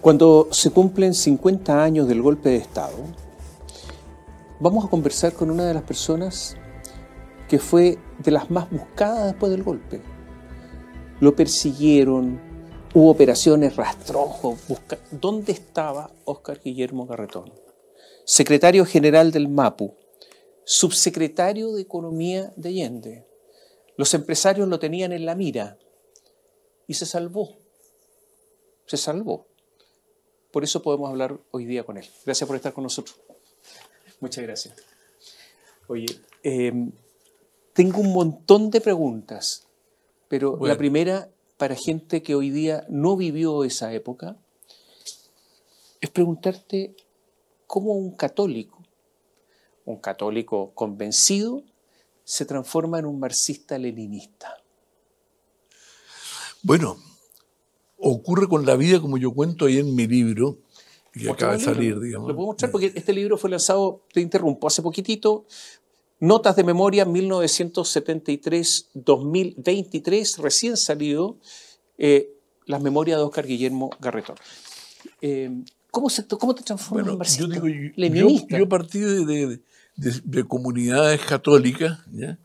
Cuando se cumplen 50 años del golpe de Estado, vamos a conversar con una de las personas que fue de las más buscadas después del golpe. Lo persiguieron, hubo operaciones rastrojos, busca... ¿dónde estaba Óscar Guillermo Garretón? Secretario General del MAPU, subsecretario de Economía de Allende. Los empresarios lo tenían en la mira y se salvó, se salvó. Por eso podemos hablar hoy día con él. Gracias por estar con nosotros. Muchas gracias. Oye, em, tengo un montón de preguntas, pero la primera para gente que hoy día no vivió esa época es preguntarte cómo un católico, un católico convencido, se transforma en un marxista-leninista. Bueno, ocurre con la vida como yo cuento ahí en mi libro, que acaba de salir, digamos. Lo puedo mostrar porque este libro fue lanzado, te interrumpo, hace poquitito, Notas de Memoria 1973-2023, recién salido, eh, Las Memorias de Oscar Guillermo Garretón. Em, ¿cómo, se, ¿Cómo te transformas en marxista? Yo, yo, partí de, de, de comunidades católicas, ¿ya?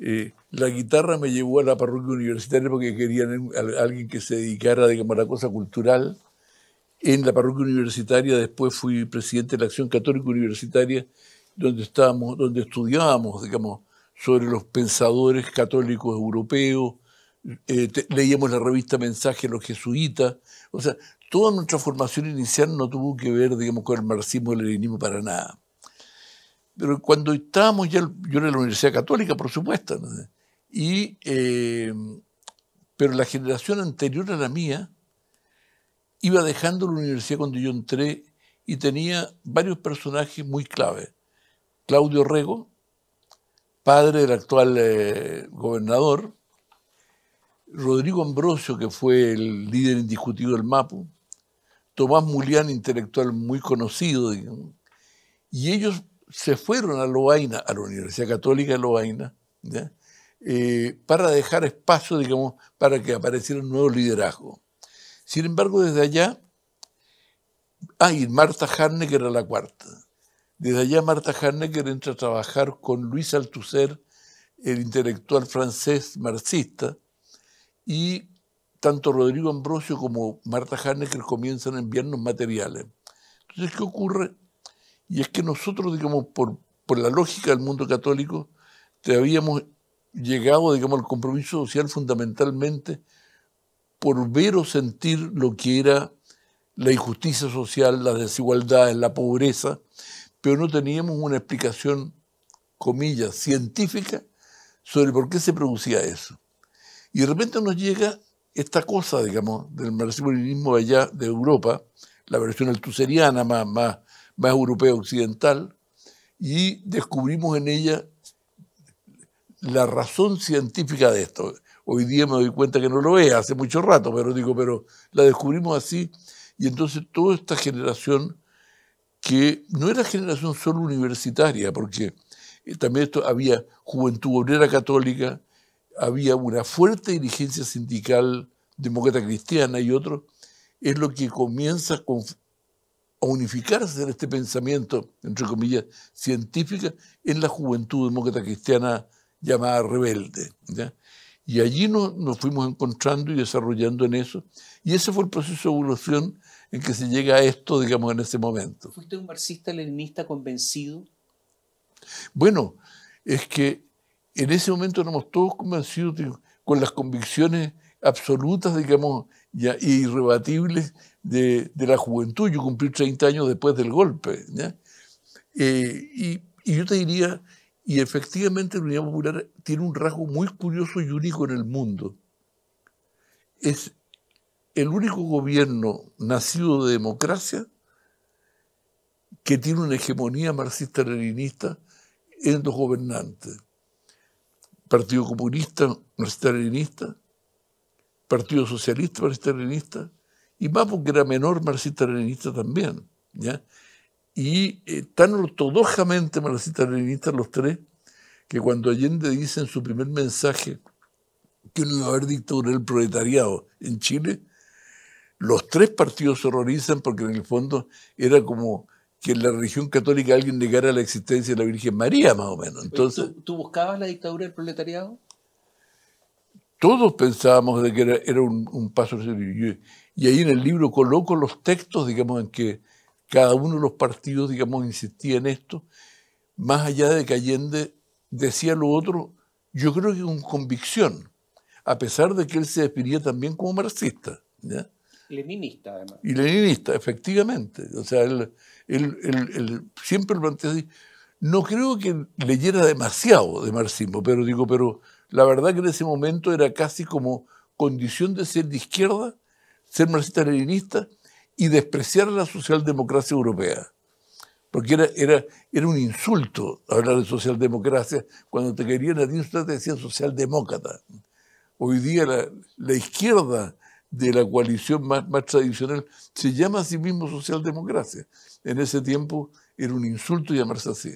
Eh, la guitarra me llevó a la parroquia universitaria porque querían a alguien que se dedicara a la cosa cultural. En la parroquia universitaria después fui presidente de la Acción Católica Universitaria, donde, estábamos, donde estudiábamos digamos, sobre los pensadores católicos europeos, eh, leíamos la revista Mensaje a los jesuitas. O sea, toda nuestra formación inicial no tuvo que ver digamos, con el marxismo y el leninismo para nada. Pero cuando estábamos, ya, yo era la Universidad Católica, por supuesto, y, eh, pero la generación anterior a la mía iba dejando la universidad cuando yo entré y tenía varios personajes muy clave. Claudio Rego, padre del actual eh, gobernador, Rodrigo Ambrosio, que fue el líder indiscutido del MAPU, Tomás Mulián, intelectual muy conocido, y ellos se fueron a Loaina, a la Universidad Católica de Loaina, eh, para dejar espacio, digamos, para que apareciera un nuevo liderazgo. Sin embargo, desde allá, hay y Marta Harnecker era la cuarta. Desde allá Marta Harnecker entra a trabajar con Luis Althusser, el intelectual francés marxista, y tanto Rodrigo Ambrosio como Marta Harnecker comienzan a enviarnos materiales. Entonces, ¿qué ocurre? Y es que nosotros, digamos, por, la lógica del mundo católico, te habíamos llegado, digamos, al compromiso social fundamentalmente por ver o sentir lo que era la injusticia social, las desigualdades, la pobreza, pero no teníamos una explicación, comillas, científica sobre por qué se producía eso. Y de repente nos llega esta cosa, digamos, del marxismo allá de Europa, la versión altuseriana más, más, más europea occidental, y descubrimos en ella la razón científica de esto. Hoy día me doy cuenta que no lo es, hace mucho rato, pero digo, pero la descubrimos así. Y entonces toda esta generación, que no era generación solo universitaria, porque eh, también había juventud obrera católica, había una fuerte dirigencia sindical demócrata cristiana y otros, es lo que comienza con a unificarse en este pensamiento, entre comillas, científica, en la juventud demócrata cristiana llamada rebelde. Y allí nos, nos fuimos encontrando y desarrollando en eso. Y ese fue el proceso de evolución en que se llega a esto, digamos, en ese momento. ¿Fuiste un marxista-leninista convencido? Bueno, es que en ese momento éramos todos convencidos con las convicciones absolutas, digamos, ¿ya? irrebatibles de, la juventud. Yo cumplí 30 años después del golpe. Eh, y, y, yo te diría, y efectivamente la Unidad Popular tiene un rasgo muy curioso y único en el mundo. Es el único gobierno nacido de democracia que tiene una hegemonía marxista-leninista en los gobernantes. Partido Comunista, marxista-leninista, Partido Socialista Marxista-Leninista, y más porque era menor marxista-leninista también, ¿ya? Y eh, tan ortodoxamente marxista-leninista los tres, que cuando Allende dice en su primer mensaje que no iba a haber dictadura del proletariado en Chile, los tres partidos se horrorizan porque en el fondo era como que en la religión católica alguien negara la existencia de la Virgen María, más o menos. Entonces, ¿Tú buscabas la dictadura del proletariado? todos pensábamos de que era, un, paso Y, ahí en el libro coloco los textos, digamos, en que cada uno de los partidos, digamos, insistía en esto. Más allá de que Allende decía lo otro, yo creo que con convicción, a pesar de que él se definía también como marxista. Leninista, además. Y leninista, efectivamente. O sea, él, siempre lo plantea así. No creo que leyera demasiado de marxismo, pero digo, pero la verdad que en ese momento era casi como condición de ser de izquierda, ser marxista-leninista y despreciar la socialdemocracia europea. Porque era, era, era un insulto hablar de socialdemocracia cuando te querían a ti, usted te decían socialdemócrata. Hoy día la, izquierda de la coalición más, más, tradicional se llama a sí mismo socialdemocracia. En ese tiempo era un insulto llamarse así.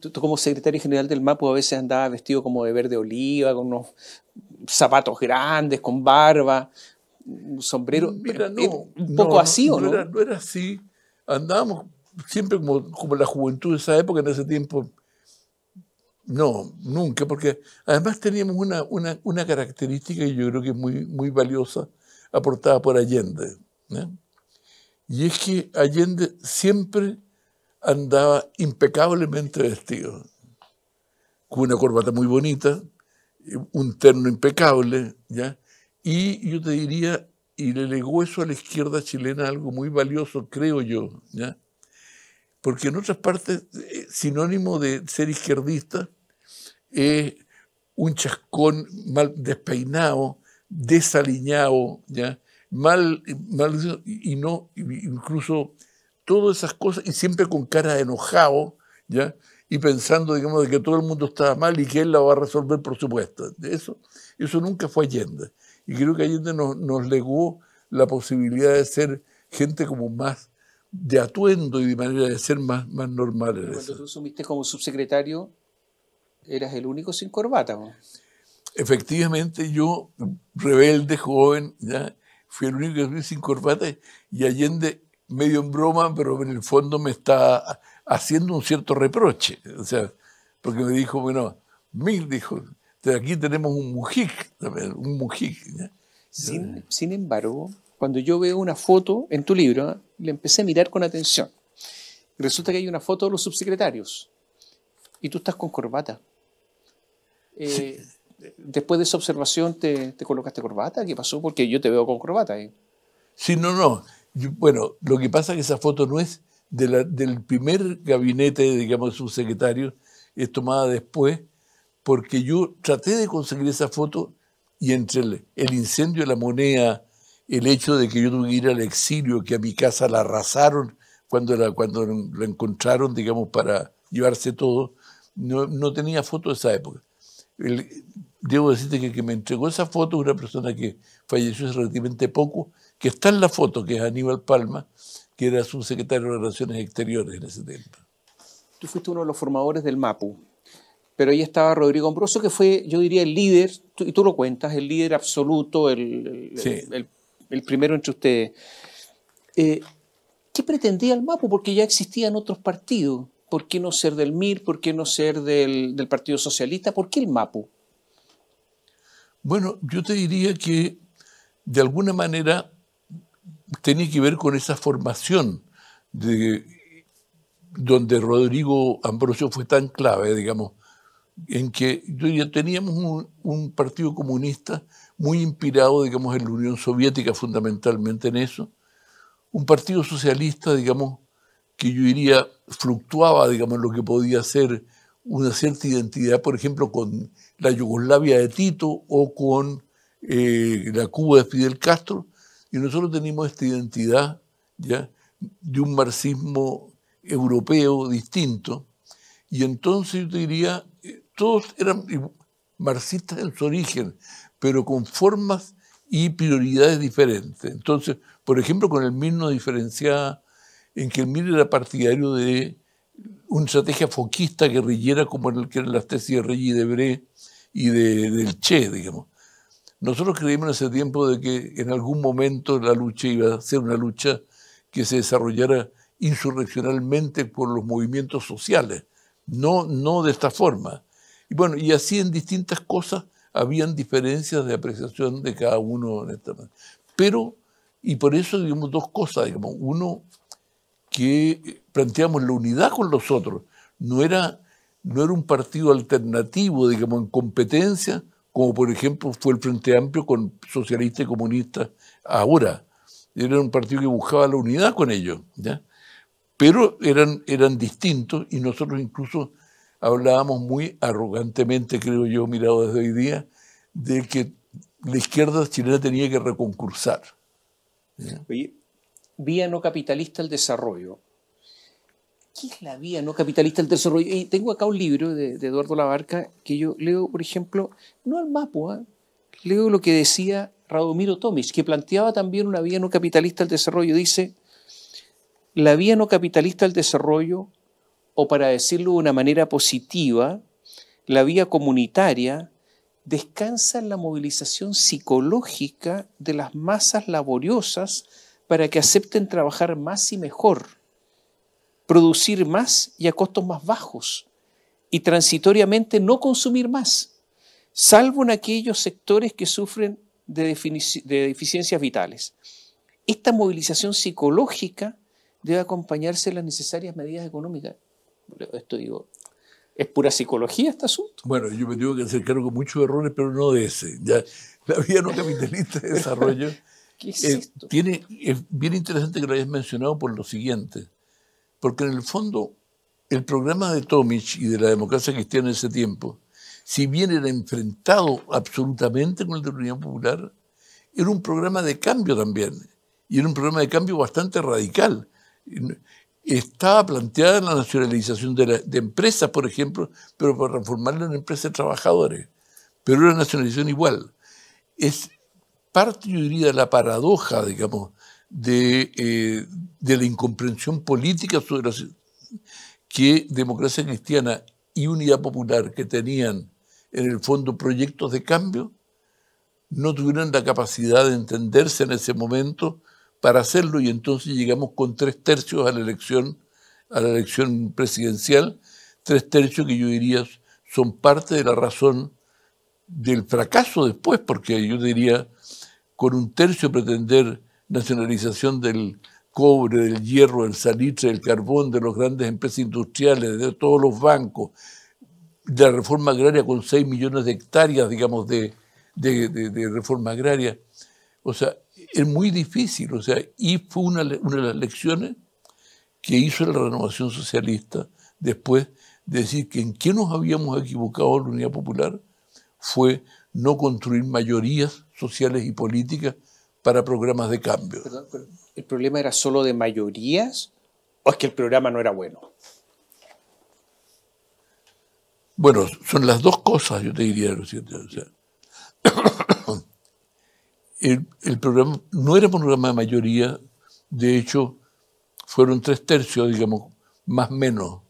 tú, como secretario general del MAPO a veces andaba vestido como de verde oliva, con unos zapatos grandes, con barba, un sombrero. un poco así, ¿o no? no era así. Andábamos siempre como, como la juventud de esa época, en ese tiempo. No, nunca, porque además teníamos una, una, característica que yo creo que es muy, muy valiosa, aportada por Allende. ¿eh? Y es que Allende siempre andaba impecablemente vestido, con una corbata muy bonita, un terno impecable, ¿ya? Y yo te diría, y le legó eso a la izquierda chilena algo muy valioso, creo yo, ¿ya? Porque en otras partes, eh, sinónimo de ser izquierdista es un chascón mal despeinado, desaliñado, ¿ya? Mal, mal y no, incluso todas esas cosas y siempre con cara de enojado, ¿ya? Y pensando, digamos, de que todo el mundo estaba mal y que él la va a resolver, por supuesto. Eso, eso nunca fue Allende. Y creo que Allende nos, nos legó la posibilidad de ser gente como más de atuendo y de manera de ser más, más normal. cuando tú asumiste como subsecretario, eras el único sin corbata. Efectivamente, yo, rebelde, joven, ya, fui el único que sin corbata y Allende medio en broma, pero en el fondo me está haciendo un cierto reproche. O sea, porque me dijo, bueno, mil dijo, de aquí tenemos un mujik, un mujik. Sin, sin, embargo, cuando yo veo una foto en tu libro, ¿eh? le empecé a mirar con atención. Resulta que hay una foto de los subsecretarios y tú estás con corbata. Eh, después de esa observación te, te, colocaste corbata? ¿Qué pasó? Porque yo te veo con corbata. ¿eh? Sí, no, no bueno, lo que pasa es que esa foto no es del primer gabinete, digamos, de secretario, es tomada después, porque yo traté de conseguir esa foto y entre el, incendio de la moneda, el hecho de que yo tuve que ir al exilio, que a mi casa la arrasaron cuando la, encontraron, digamos, para llevarse todo, no, tenía foto de esa época. debo decirte que, que me entregó esa foto una persona que falleció relativamente poco, que está en la foto, que es Aníbal Palma, que era subsecretario de Relaciones Exteriores en ese tiempo. Tú fuiste uno de los formadores del MAPU, pero ahí estaba Rodrigo Ambroso, que fue, yo diría, el líder, y tú lo cuentas, el líder absoluto, el, el, primero entre ustedes. Eh, ¿Qué pretendía el MAPU? Porque ya existían otros partidos. ¿Por qué no ser del MIR? ¿Por qué no ser del, del Partido Socialista? ¿Por qué el MAPU? Bueno, yo te diría que de alguna manera tenía que ver con esa formación de, donde Rodrigo Ambrosio fue tan clave, digamos, en que ya teníamos un, partido comunista muy inspirado, digamos, en la Unión Soviética fundamentalmente en eso, un partido socialista, digamos, que yo diría fluctuaba, digamos, lo que podía ser una cierta identidad, por ejemplo, con la Yugoslavia de Tito o con la eh, Cuba de Fidel Castro, y nosotros tenemos esta identidad ¿ya? de un marxismo europeo distinto, y entonces yo te diría, eh, todos eran marxistas en su origen, pero con formas y prioridades diferentes. Entonces, por ejemplo, con el mismo no en que el MIR era partidario de una estrategia foquista guerrillera como en el que las tesis de Rey y de Bre y del Che, digamos. Nosotros creímos en ese tiempo de que en algún momento la lucha iba a ser una lucha que se desarrollara insurreccionalmente por los movimientos sociales, no, no de esta forma. Y bueno, y así en distintas cosas habían diferencias de apreciación de cada uno. Pero, y por eso digamos dos cosas, digamos, uno que planteamos la unidad con los otros, no era, no era un partido alternativo, digamos, en competencia, como por ejemplo fue el Frente Amplio con socialistas y comunistas ahora. Era un partido que buscaba la unidad con ellos, ¿ya? pero eran, eran distintos y nosotros incluso hablábamos muy arrogantemente, creo yo, mirado desde hoy día, de que la izquierda chilena tenía que reconcursar. vía no capitalista el desarrollo. ¿qué es la vía no capitalista del desarrollo? Y tengo acá un libro de, Eduardo Labarca que yo leo, por ejemplo, no al Mapua, ¿ah? leo lo que decía Radomiro tomis que planteaba también una vía no capitalista al desarrollo. Dice, la vía no capitalista al desarrollo, o para decirlo de una manera positiva, la vía comunitaria, descansa en la movilización psicológica de las masas laboriosas para que acepten trabajar más y mejor producir más y a costos más bajos y transitoriamente no consumir más, salvo en aquellos sectores que sufren de, deficiencias vitales. Esta movilización psicológica debe acompañarse de las necesarias medidas económicas. Esto digo, es pura psicología este asunto. Bueno, yo me digo que hacer cargo de muchos errores, pero no de ese. la vida no capitalista de desarrollo. Eh, tiene, es bien interesante que lo hayas mencionado por lo siguiente. Porque en el fondo, el programa de Tomic y de la democracia cristiana en ese tiempo, si bien era enfrentado absolutamente con el de la Unión Popular, era un programa de cambio también, y era un programa de cambio bastante radical. Estaba planteada la nacionalización de, empresas, por ejemplo, pero para transformarla en empresas de trabajadores, pero era nacionalización igual. Es parte, yo diría, de la paradoja, digamos, eh, de, la incomprensión política sobre que democracia cristiana y unidad popular que tenían en el fondo proyectos de cambio, no tuvieron la capacidad de entenderse en ese momento para hacerlo y entonces llegamos con tres tercios a la elección, a la elección presidencial, tres tercios que yo diría son parte de la razón del fracaso después, porque yo diría, con un tercio pretender nacionalización del cobre, del hierro, del salitre, del carbón, de las grandes empresas industriales, de todos los bancos, de la reforma agraria con 6 millones de hectáreas, digamos, de, reforma agraria. O sea, es muy difícil, o sea, y fue una, una de las lecciones que hizo la renovación socialista después de decir que en qué nos habíamos equivocado en la Unidad Popular fue no construir mayorías sociales y políticas para programas de cambio. ¿El problema era solo de mayorías o es que el programa no era bueno? Bueno, son las dos cosas, yo te diría, el, programa no era programa de mayoría, de hecho, fueron tres tercios, digamos, más menos,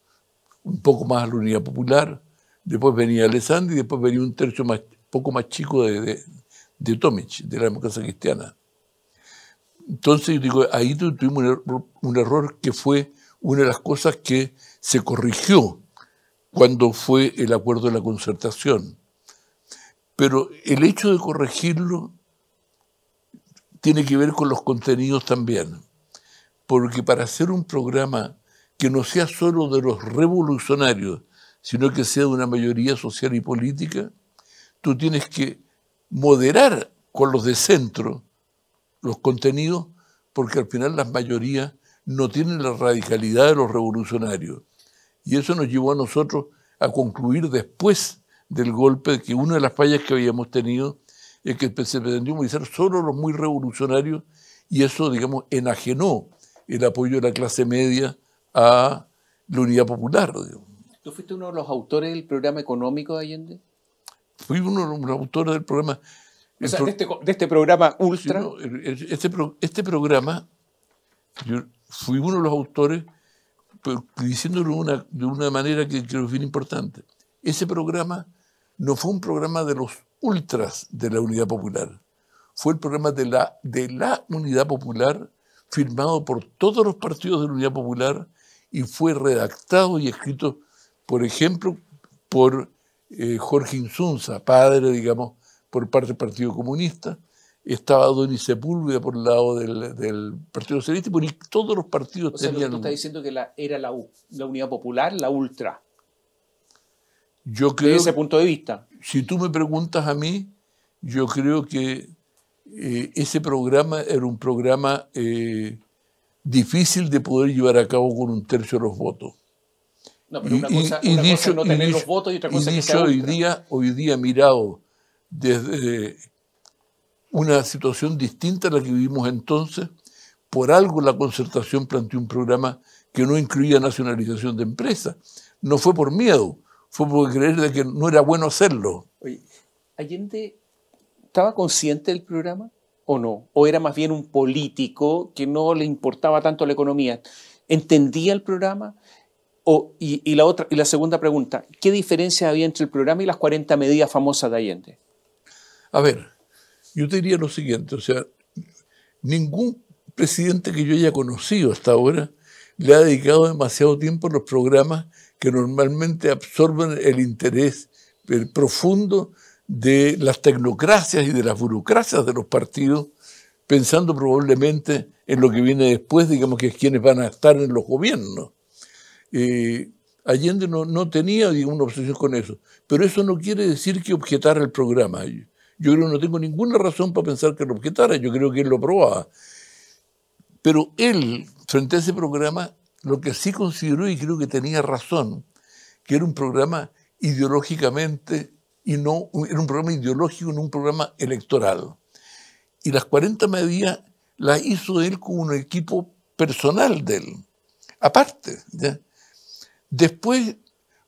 un poco más a la Unidad Popular, después venía Alessandri después venía un tercio más, poco más chico de, de, de Tomic, de la democracia cristiana. Entonces, digo, ahí tuvimos un error, que fue una de las cosas que se corrigió cuando fue el acuerdo de la concertación. Pero el hecho de corregirlo tiene que ver con los contenidos también, porque para hacer un programa que no sea solo de los revolucionarios, sino que sea de una mayoría social y política, tú tienes que moderar con los de centro, los contenidos porque al final las mayorías no tienen la radicalidad de los revolucionarios. Y eso nos llevó a nosotros a concluir después del golpe que una de las fallas que habíamos tenido es que se pretendió movilizar solo los muy revolucionarios y eso, digamos, enajenó el apoyo de la clase media a la unidad popular. ¿Tú fuiste uno de los autores del programa económico de Allende? Fui uno de los autores del programa este de, este, programa ultra. este, este programa, yo fui uno de los autores, diciéndolo una, de una manera que creo que es bien importante. Ese programa no fue un programa de los ultras de la Unidad Popular, fue el programa de la, de la Unidad Popular, firmado por todos los partidos de la Unidad Popular y fue redactado y escrito, por ejemplo, por eh, Jorge Insunza, padre, digamos, por parte del Partido Comunista, estaba Doni Sepúlveda por el lado del, Partido Socialista, y todos los partidos tenían... Pero estás diciendo que era la, la Unidad Popular, la ultra. Yo creo... Desde ese punto de vista. Si tú me preguntas a mí, yo creo que eh, ese programa era un programa eh, difícil de poder llevar a cabo con un tercio de los votos. No, pero una cosa, es no tener los votos y otra cosa es que hoy día, hoy día mirado desde eh, una situación distinta a la que vivimos entonces. Por algo la concertación planteó un programa que no incluía nacionalización de empresas. No fue por miedo, fue por creer que no era bueno hacerlo. Oye, Allende estaba consciente del programa o no? ¿O era más bien un político que no le importaba tanto la economía? ¿Entendía el programa? y, la otra, y la segunda pregunta, ¿qué diferencia había entre el programa y las 40 medidas famosas de Allende? A ver, yo te diría lo siguiente, o sea, ningún presidente que yo haya conocido hasta ahora le ha dedicado demasiado tiempo a los programas que normalmente absorben el interés profundo de las tecnocracias y de las burocracias de los partidos, pensando probablemente en lo que viene después, digamos que es quienes van a estar en los gobiernos. Eh, Allende no, tenía ninguna obsesión con eso, pero eso no quiere decir que objetara el programa yo creo que no tengo ninguna razón para pensar que lo objetara, yo creo que él lo probaba. Pero él, frente a ese programa, lo que sí consideró, y creo que tenía razón, que era un programa ideológicamente, y no, era un programa ideológico, no un programa electoral. Y las 40 medidas las hizo él con un equipo personal de él, aparte. Después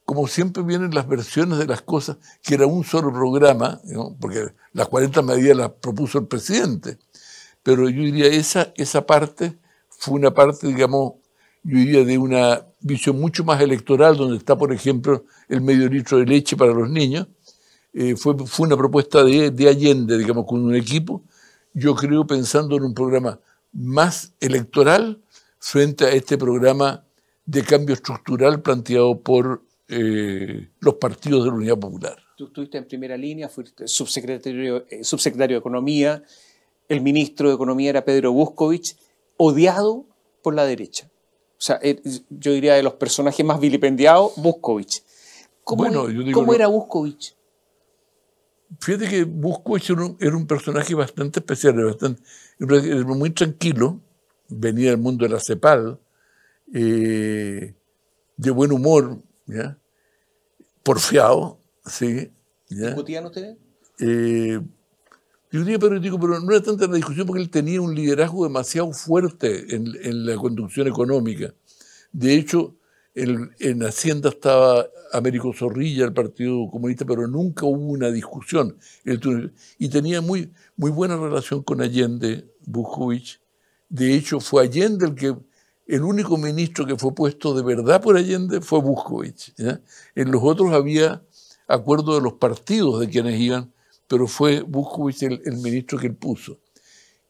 como siempre vienen las versiones de las cosas, que era un solo programa, porque las 40 medidas las propuso el presidente, pero yo diría esa, esa parte fue una parte, digamos, yo diría de una visión mucho más electoral, donde está, por ejemplo, el medio litro de leche para los niños. Eh, fue, fue una propuesta de, de Allende, digamos, con un equipo, yo creo pensando en un programa más electoral frente a este programa de cambio estructural planteado por eh, los partidos de la Unidad Popular. Tú estuviste en primera línea, fuiste subsecretario, eh, subsecretario de Economía, el ministro de Economía era Pedro Buscovich, odiado por la derecha. O sea, eh, yo diría de los personajes más vilipendiados, Buscovich. ¿Cómo, era Buscovich? Fíjate que Buscovich era un, personaje bastante especial, bastante, muy tranquilo, venía del mundo de la CEPAL, de buen humor, ¿ya? porfiado, ¿sí? ¿ya? ¿Discutían ustedes? Eh, pero no era tanta la discusión porque él tenía un liderazgo demasiado fuerte en, la conducción económica. De hecho, en Hacienda estaba Américo Zorrilla, el Partido Comunista, pero nunca hubo una discusión. y tenía muy, muy buena relación con Allende, Bukovic. De hecho, fue Allende el que el único ministro que fue puesto de verdad por Allende fue Buscovich. En los otros había acuerdo de los partidos de quienes iban, pero fue Buscovich el, ministro que él puso.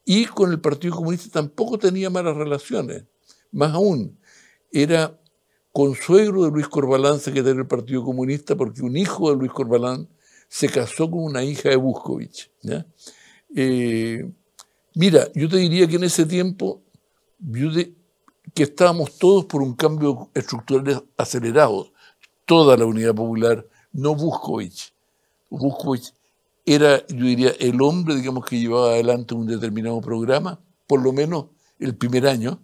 Y con el Partido Comunista tampoco tenía malas relaciones. Más aún, era consuegro de Luis Corbalán, secretario del Partido Comunista, porque un hijo de Luis Corbalán se casó con una hija de Buscovich. Eh, mira, yo te diría que en ese tiempo yo que estábamos todos por un cambio estructural acelerado. Toda la unidad popular, no Buscovich. Buscovich era, yo diría, el hombre, digamos, que llevaba adelante un determinado programa, por lo menos el primer año.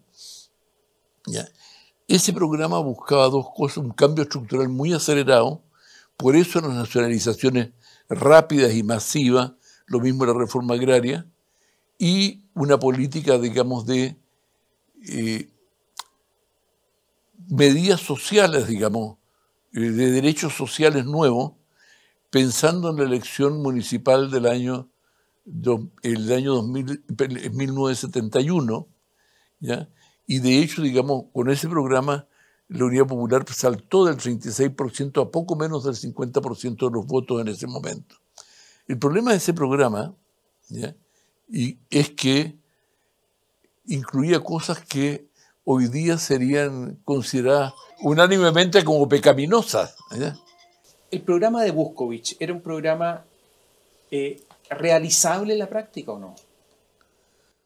Ese programa buscaba dos cosas, un cambio estructural muy acelerado, por eso las nacionalizaciones rápidas y masivas, lo mismo la reforma agraria, y una política, digamos, de eh, medidas sociales, digamos, eh, de derechos sociales nuevos, pensando en la elección municipal del año, el año 2000, 1971, ¿ya? y de hecho, digamos, con ese programa la Unidad Popular saltó del 36% a poco menos del 50% de los votos en ese momento. El problema de ese programa es que incluía cosas que hoy día serían consideradas unánimemente como pecaminosas. ¿El programa de Buscovich era un programa eh, realizable en la práctica o no?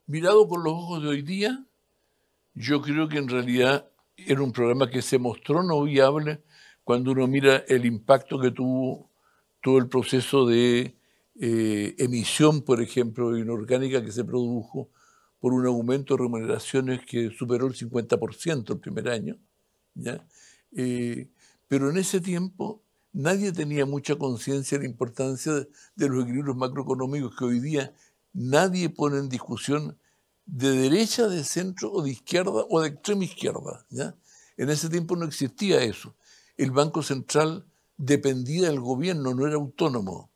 Mirado por los ojos de hoy día, yo creo que en realidad era un programa que se mostró no viable cuando uno mira el impacto que tuvo todo el proceso de eh, emisión, por ejemplo, inorgánica que se produjo por un aumento de remuneraciones que superó el 50% el primer año. Eh, pero en ese tiempo nadie tenía mucha conciencia de la importancia de los equilibrios macroeconómicos que hoy día nadie pone en discusión de derecha, de centro o de izquierda o de extrema izquierda. ¿ya? En ese tiempo no existía eso. El Banco Central dependía del gobierno, no era autónomo.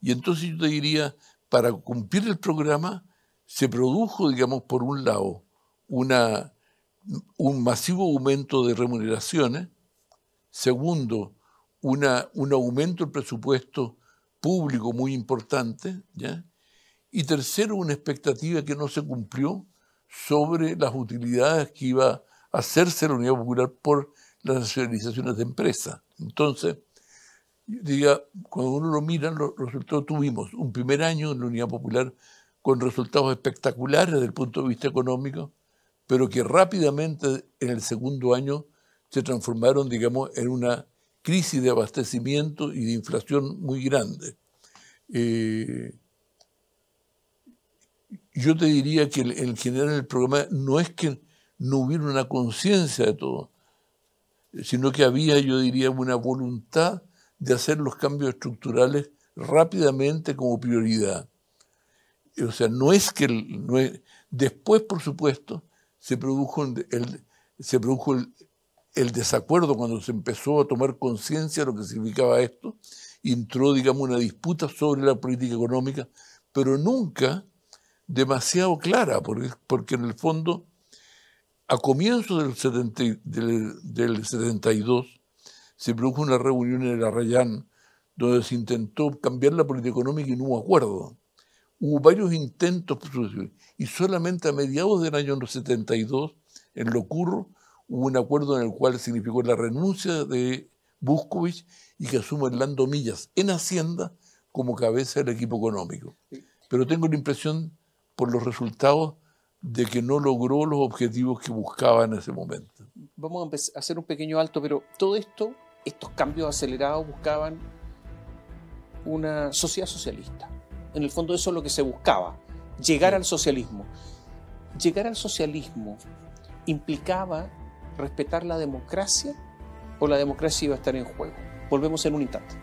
Y entonces yo te diría, para cumplir el programa se produjo, digamos, por un lado, un masivo aumento de remuneraciones, segundo, un aumento del presupuesto público muy importante, y tercero, una expectativa que no se cumplió sobre las utilidades que iba a hacerse la Unidad Popular por las nacionalizaciones de empresas. Entonces, diga, cuando uno lo mira, los resultados tuvimos un primer año en la Unidad Popular con resultados espectaculares desde el punto de vista económico, pero que rápidamente en el segundo año se transformaron, digamos, en una crisis de abastecimiento y de inflación muy grande. Eh, yo te diría que en general el programa no es que no hubiera una conciencia de todo, sino que había, yo diría, una voluntad de hacer los cambios estructurales rápidamente como prioridad. O sea, no es que... no después, por supuesto, se produjo el, se produjo el, desacuerdo cuando se empezó a tomar conciencia de lo que significaba esto. Entró, digamos, una disputa sobre la política económica, pero nunca demasiado clara, porque, porque en el fondo, a comienzos del, del, del 72, se produjo una reunión en el Arrayán donde se intentó cambiar la política económica y no hubo acuerdo hubo varios intentos y solamente a mediados del año 72, en lo Locurro, hubo un acuerdo en el cual significó la renuncia de Buscovich y que asuma Orlando Millas en Hacienda como cabeza del equipo económico. Pero tengo la impresión, por los resultados, de que no logró los objetivos que buscaba en ese momento. Vamos a hacer un pequeño alto, pero todo esto, estos cambios acelerados buscaban una sociedad socialista en el fondo eso es lo que se buscaba, llegar al socialismo. Llegar al socialismo implicaba respetar la democracia o la democracia iba a estar en juego. Volvemos en un instante.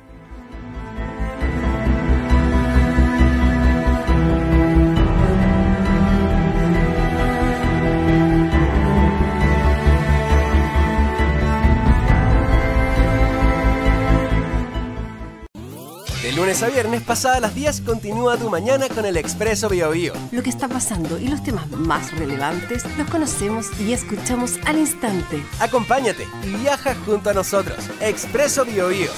El lunes a viernes, pasadas las 10, continúa tu mañana con el Expreso Bio, Bio Lo que está pasando y los temas más relevantes los conocemos y escuchamos al instante. Acompáñate y viaja junto a nosotros. Expreso Bio, Bio.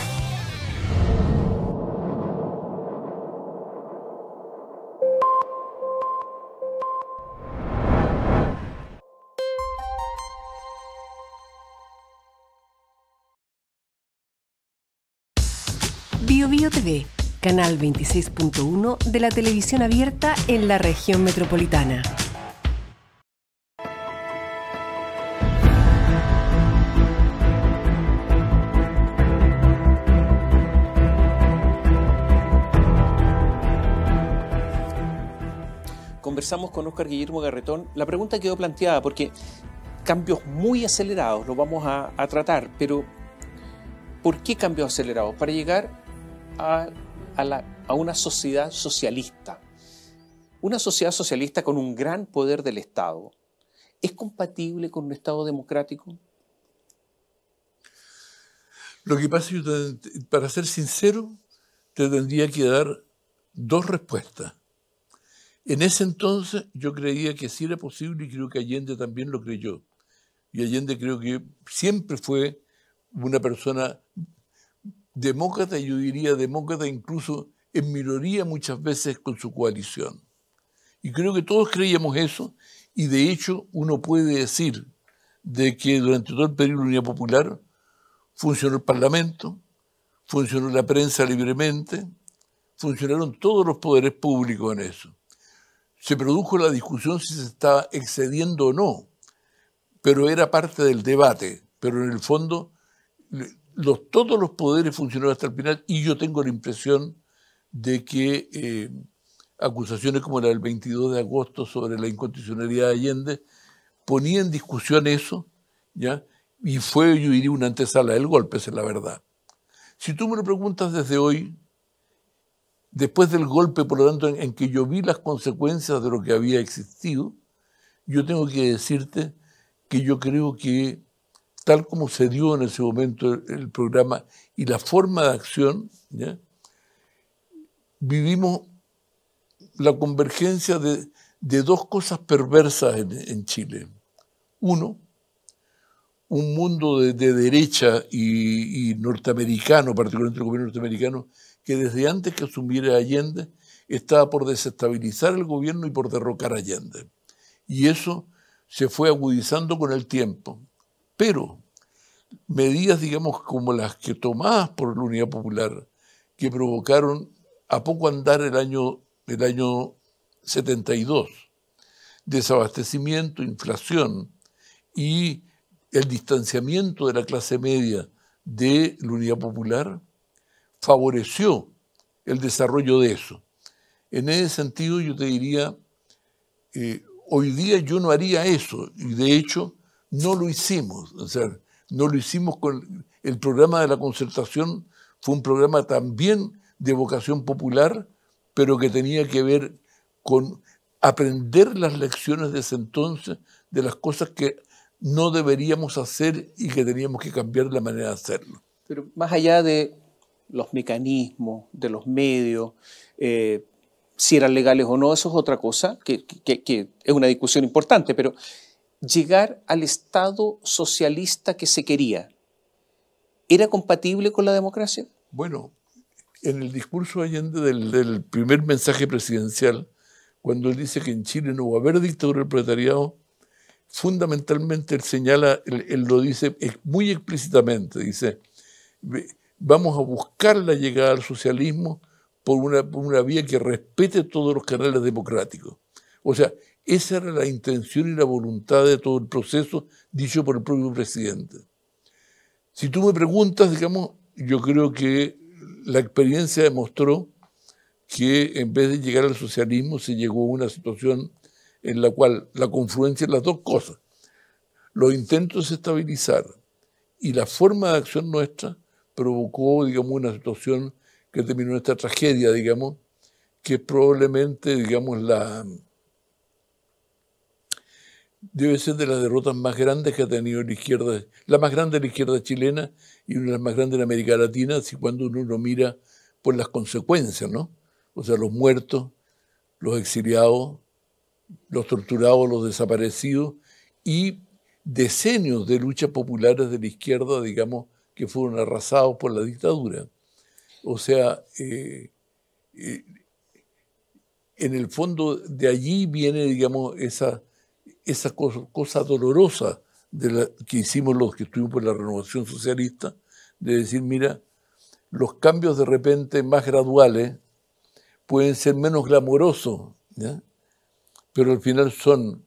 canal 26.1 de la televisión abierta en la región metropolitana. Conversamos con Oscar Guillermo Garretón. La pregunta quedó planteada porque cambios muy acelerados, lo vamos a, a tratar, pero ¿por qué cambios acelerados? Para llegar a, una sociedad socialista. Una sociedad socialista con un gran poder del Estado, ¿es compatible con un Estado democrático? Lo que pasa para ser sincero, te tendría que dar dos respuestas. En ese entonces yo creía que sí era posible y creo que Allende también lo creyó. Y Allende creo que siempre fue una persona demócrata, yo diría demócrata incluso en minoría muchas veces con su coalición. Y creo que todos creíamos eso y de hecho uno puede decir de que durante todo el periodo de la Unidad Popular funcionó el Parlamento, funcionó la prensa libremente, funcionaron todos los poderes públicos en eso. Se produjo la discusión si se estaba excediendo o no, pero era parte del debate, pero en el fondo todos los poderes funcionaron hasta el final y yo tengo la impresión de que eh, acusaciones como la del 22 de agosto sobre la inconstitucionalidad de Allende ponían en discusión eso, ¿ya? Y fue, yo diría, una antesala del golpe, es la verdad. Si tú me lo preguntas desde hoy, después del golpe, por lo tanto, en que yo vi las consecuencias de lo que había existido, yo tengo que decirte que yo creo que tal como se dio en ese momento el, programa y la forma de acción, vivimos la convergencia de, dos cosas perversas en, Chile. Uno, un mundo de, derecha y, y, norteamericano, particularmente el gobierno norteamericano, que desde antes que asumiera Allende estaba por desestabilizar el gobierno y por derrocar a Allende. Y eso se fue agudizando con el tiempo. Pero medidas, digamos, como las que tomadas por la Unidad Popular, que provocaron a poco andar el año, 72, desabastecimiento, inflación y el distanciamiento de la clase media de la Unidad Popular, favoreció el desarrollo de eso. En ese sentido yo te diría, eh, hoy día yo no haría eso, y de hecho no lo hicimos. O sea, no lo hicimos con... El programa de la concertación fue un programa también de vocación popular, pero que tenía que ver con aprender las lecciones de ese entonces, de las cosas que no deberíamos hacer y que teníamos que cambiar la manera de hacerlo. Pero más allá de los mecanismos, de los medios, eh, si eran legales o no, eso es otra cosa, que, que es una discusión importante, pero llegar al Estado socialista que se quería, ¿era compatible con la democracia? Bueno, en el discurso Allende del, primer mensaje presidencial, cuando él dice que en Chile no va a haber dictadura del proletariado, fundamentalmente él señala, él, lo dice muy explícitamente, dice, vamos a buscar la llegada al socialismo por una, por una vía que respete todos los canales democráticos. O sea, esa era la intención y la voluntad de todo el proceso dicho por el propio presidente. Si tú me preguntas, digamos, yo creo que la experiencia demostró que en vez de llegar al socialismo se llegó a una situación en la cual la confluencia de las dos cosas, los intentos de estabilizar y la forma de acción nuestra provocó, digamos, una situación que terminó en esta tragedia, digamos, que probablemente, digamos, la, debe ser de las derrotas más grandes que ha tenido la izquierda, la más grande de la izquierda chilena y una de las más grandes de América Latina, si cuando uno lo mira por las consecuencias, ¿no? O sea, los muertos, los exiliados, los torturados, los desaparecidos y decenios de luchas populares de la izquierda, digamos, que fueron arrasados por la dictadura. O sea, eh, eh, en el fondo de allí viene, digamos, esa esa cosa, dolorosa que hicimos los que estuvimos por la renovación socialista, de decir, mira, los cambios de repente más graduales pueden ser menos glamorosos, pero al final son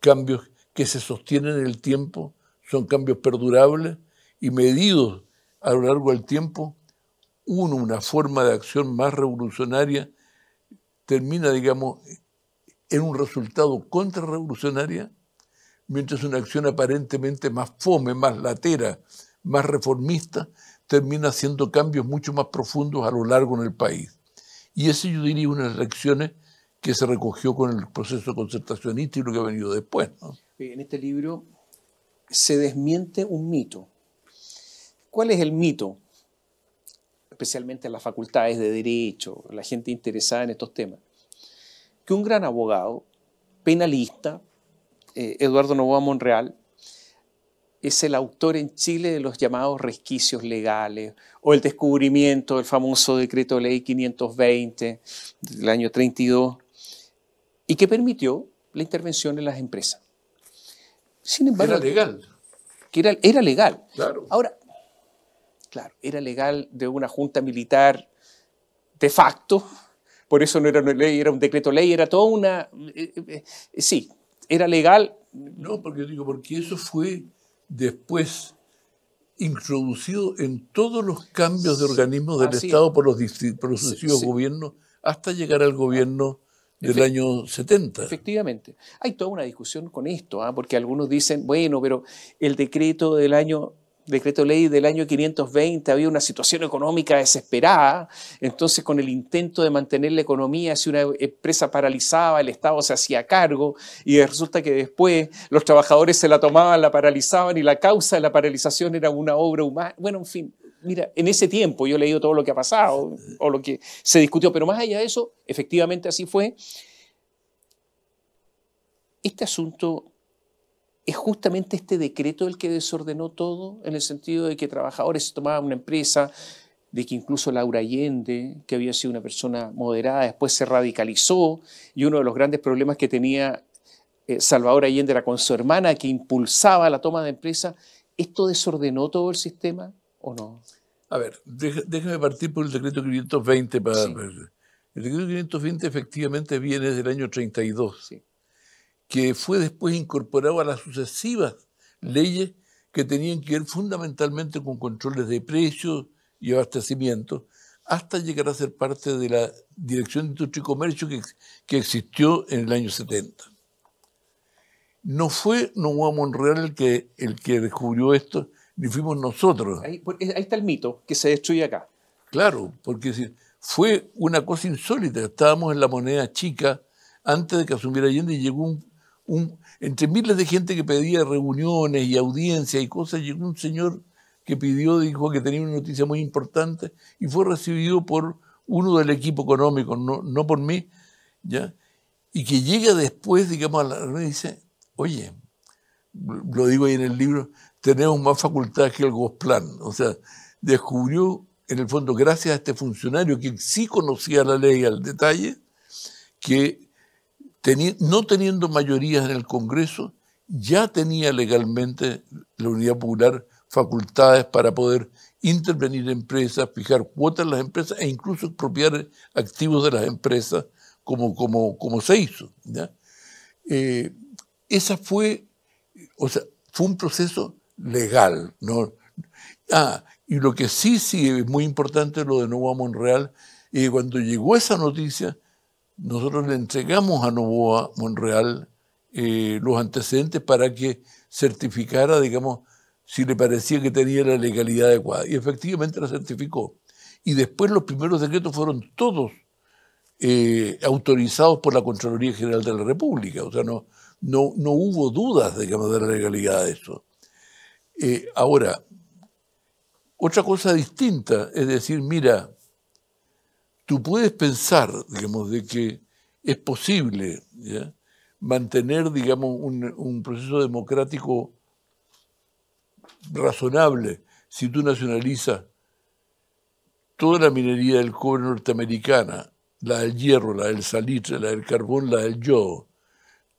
cambios que se sostienen en el tiempo, son cambios perdurables y medidos a lo largo del tiempo, una forma de acción más revolucionaria, termina, digamos, en un resultado contrarrevolucionaria, mientras una acción aparentemente más fome, más latera, más reformista, termina haciendo cambios mucho más profundos a lo largo en el país. Y eso yo diría una de las lecciones que se recogió con el proceso concertacionista y lo que ha venido después. En este libro se desmiente un mito. ¿Cuál es el mito? Especialmente en las facultades de derecho, la gente interesada en estos temas que un gran abogado, penalista, eh, Eduardo Novoa Monreal, es el autor en Chile de los llamados resquicios legales o el descubrimiento del famoso decreto ley 520 del año 32 y que permitió la intervención en las empresas. Sin embargo, era legal. Que era, era legal. Claro. Ahora, claro, era legal de una junta militar de facto, por eso no era una ley, era un decreto ley, era toda una... Eh, eh, sí, era legal. No, porque digo, porque eso fue después introducido en todos los cambios de organismos del Estado por los, por sucesivos gobiernos hasta llegar al gobierno ah, del año 70. Efectivamente. Hay toda una discusión con esto, ¿ah? porque algunos dicen, bueno, pero el decreto del año decreto ley del año 520, había una situación económica desesperada, entonces con el intento de mantener la economía, si una empresa paralizaba, el Estado se hacía cargo y resulta que después los trabajadores se la tomaban, la paralizaban y la causa de la paralización era una obra humana. Bueno, en fin, mira, en ese tiempo yo he leído todo lo que ha pasado o lo que se discutió, pero más allá de eso, efectivamente así fue. Este asunto es justamente este decreto el que desordenó todo, en el sentido de que trabajadores se tomaban una empresa, de que incluso Laura Allende, que había sido una persona moderada, después se radicalizó y uno de los grandes problemas que tenía eh, Salvador Allende era con su hermana, que impulsaba la toma de empresa. ¿Esto desordenó todo el sistema o no? A ver, déjame partir por el decreto 520 para... El decreto 520 efectivamente viene del año 32. Sí que fue después incorporado a las sucesivas leyes que tenían que ver fundamentalmente con controles de precios y abastecimiento, hasta llegar a ser parte de la Dirección de Industria y Comercio que, existió en el año 70. No fue fue Monreal el que, el que descubrió esto, ni fuimos nosotros. Ahí, ahí está el mito que se destruye acá. Claro, porque fue una cosa insólita. Estábamos en la moneda chica antes de que asumiera Allende y llegó un entre miles de gente que pedía reuniones y audiencias y cosas, llegó un señor que pidió, dijo que tenía una noticia muy importante y fue recibido por uno del equipo económico, no, por mí, ¿ya? y que llega después, digamos, a la y dice, oye, lo digo ahí en el libro, tenemos más facultad que el Gosplan. O sea, descubrió, en el fondo, gracias a este funcionario que sí conocía la ley al detalle, que no teniendo mayorías en el Congreso, ya tenía legalmente la Unidad Popular facultades para poder intervenir en empresas, fijar cuotas en las empresas e incluso expropiar activos de las empresas, como, como, como se hizo. Eh, esa fue, o sea, fue un proceso legal. ¿no? Ah, y lo que sí, sí es muy importante lo de Nueva Monreal, Y eh, cuando llegó esa noticia, nosotros le entregamos a Novoa Monreal eh, los antecedentes para que certificara, digamos, si le parecía que tenía la legalidad adecuada. Y efectivamente la certificó. Y después los primeros decretos fueron todos eh, autorizados por la Contraloría General de la República. O sea, no, no, hubo dudas, digamos, de la legalidad de eso. Eh, ahora, otra cosa distinta es decir, mira, tú puedes pensar, digamos, de que es posible mantener, digamos, un, un, proceso democrático razonable si tú nacionalizas toda la minería del cobre norteamericana, la del hierro, la del salitre, la del carbón, la del yodo,